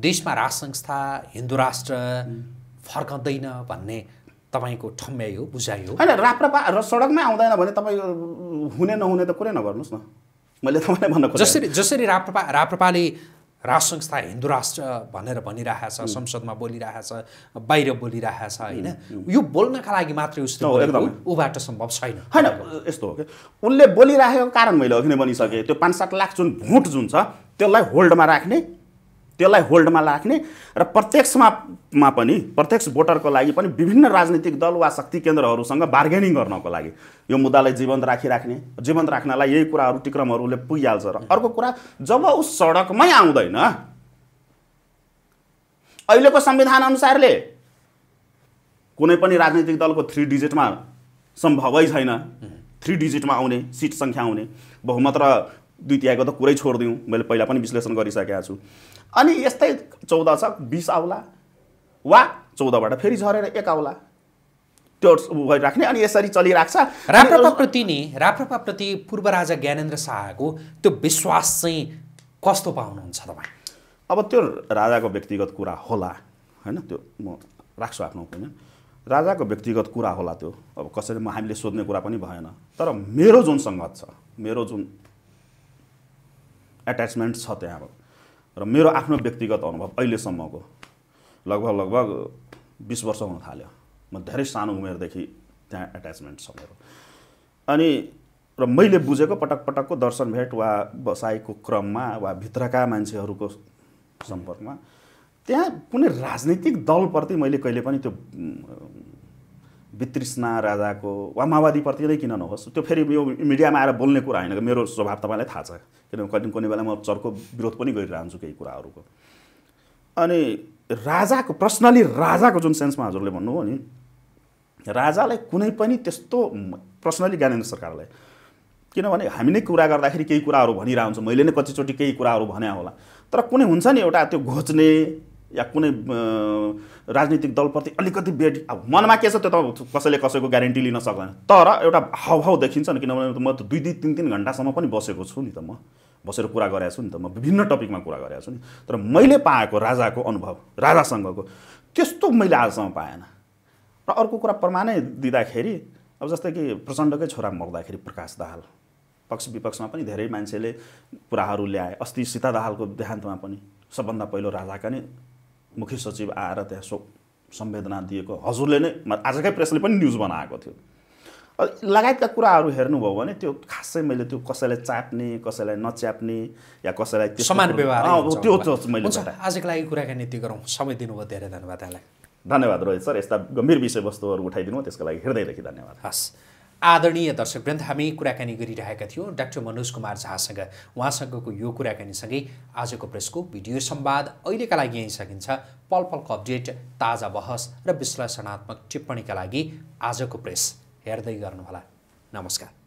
देशमा राज संस्था हिन्दू राष्ट्र फर्काउँदैन भन्ने तपाईँको ठम्ब्याइ हो बुझाइ हो होइन राप्रपा र सडकमै आउँदैन भने तपाईँ हुने नहुने त कुरै नगर्नुहोस् न मैले तपाईँलाई भन्न जसरी जसरी राप्रपा राप्रपाले राज संस्था हिन्दू राष्ट्र भनेर भनिरहेछ संसदमा बोलिरहेछ बाहिर बोलिरहेछ होइन यो बोल्नका लागि मात्रै उसले ऊबाट सम्भव छैन होइन यस्तो हो कि उनले बोलिराखेको कारण मैले अघि नै भनिसकेँ त्यो पाँच सात लाख जुन भोट जुन छ त्यसलाई होल्डमा राख्ने त्यसलाई होल्डमा राख्ने र प्रत्यक्षमा पनि प्रत्यक्ष भोटरको लागि पनि विभिन्न राजनीतिक दल वा शक्ति केन्द्रहरूसँग बार्गेनिङ गर्नको लागि यो मुद्दालाई जीवन्त राखिराख्ने जीवन्त राख्नलाई यही कुराहरू टिक्रमहरूले पुगिहाल्छ र अर्को कुरा जब ऊ सडकमै आउँदैन अहिलेको संविधान अनुसारले कुनै पनि राजनीतिक दलको थ्री डिजिटमा सम्भवै छैन थ्री डिजिटमा आउने सिट सङ्ख्या आउने बहुमत र दुई तिहाईको त कुरै छोडिदिउँ मैले पहिला पनि विश्लेषण गरिसकेको छु अनि यस्तै चौध छ बिस आउला वा चौधबाट फेरि झरेर एक आउला त्यो गरिराख्ने अनि यसरी चलिरहेको छ राप्रपाप्रति नि राप्रपाप्रति पूर्व राजा ज्ञानेन्द्र शाहको त्यो विश्वास चाहिँ कस्तो पाउनुहुन्छ तपाईँ अब त्यो राजाको व्यक्तिगत कुरा होला होइन त्यो म राख्छु आफ्नो ओपिनियन राजाको व्यक्तिगत कुरा होला त्यो अब कसैले म हामीले सोध्ने कुरा पनि भएन तर मेरो जुन सङ्गत छ मेरो जुन एट्याचमेन्ट छ त्यहाँबाट र मेरो आफ्नो व्यक्तिगत अनुभव अहिलेसम्मको लगभग लगभग बिस वर्ष हुन थाल्यो म धेरै सानो उमेरदेखि त्यहाँ एट्याचमेन्ट छ मेरो अनि र मैले बुझेको पटक पटकको दर्शन भेट वा बसाइको क्रममा वा भित्रका मान्छेहरूको सम्पर्कमा त्यहाँ कुनै राजनीतिक दलप्रति मैले कहिले पनि त्यो वितृष्णा राजाको वा माओवादीप्रति नै किन नहोस् त्यो फेरि यो मिडियामा आएर बोल्ने कुरा होइन मेरो स्वभाव तपाईँलाई थाहा छ किनभने कहिले कुनै बेला म चर्को विरोध पनि गरिरहन्छु केही कुराहरूको अनि राजाको पर्सनली राजाको जुन सेन्समा हजुरले भन्नुभयो नि राजालाई कुनै पनि त्यस्तो पर्सनली ज्ञानेन्द्र सरकारलाई किनभने हामी नै कुरा गर्दाखेरि केही कुराहरू भनिरहन्छ मैले नै कतिचोटि केही कुराहरू भने होला तर कुनै हुन्छ नि एउटा त्यो घोच्ने या कुनै राजनीतिक दलप्रति अलिकति बेड अब मनमा के छ त्यो त कसैले कसैको ग्यारेन्टी लिन सक्दैन तर एउटा हाउभाउ देखिन्छ नि किनभने म त दुई दुई तिन तिन घन्टासम्म पनि बसेको छु नि त म बसेर कुरा गरेको छु नि त म विभिन्न टपिकमा कुरा गरेको छु नि तर मैले पाएको राजाको अनुभव राजासँगको त्यस्तो मैले आजसम्म पाएन र अर्को कुरा प्रमाणै दिँदाखेरि अब जस्तै कि प्रचण्डकै छोरा मर्दाखेरि प्रकाश दाहाल पक्ष विपक्षमा पनि धेरै मान्छेले कुराहरू ल्याए अस्ति सीता दाहालको देहान्तमा पनि सबभन्दा पहिलो राजाका नै मुख्य सचिव आएर त्यहाँ सो सम्वेदना दिएको हजुरले नै आजकै प्रेसले पनि न्युज बनाएको थियो लगायतका कुराहरू हेर्नुभयो भने त्यो खासै मैले त्यो कसैलाई चाप्ने कसैलाई नच्याप्ने या कसैलाई समान व्यवहार त्यो मैले आजको लागि कुराकानी यति गरौँ समय दिनुभयो धेरै धन्यवाद यहाँलाई धन्यवाद रोहित सर यस्ता गम्भीर विषयवस्तुहरू उठाइदिनु त्यसको लागि हृदयदेखि धन्यवाद हस् आदरणीय दर्शकवृन्द हामी कुराकानी गरिरहेका थियौँ डाक्टर मनोज कुमार झासँग उहाँसँगको यो कुराकानीसँगै आजको प्रेसको भिडियो सम्वाद अहिलेका लागि यहीँ सकिन्छ पल पलको अपडेट ताजा बहस र विश्लेषणात्मक टिप्पणीका लागि आजको प्रेस हेर्दै गर्नुहोला नमस्कार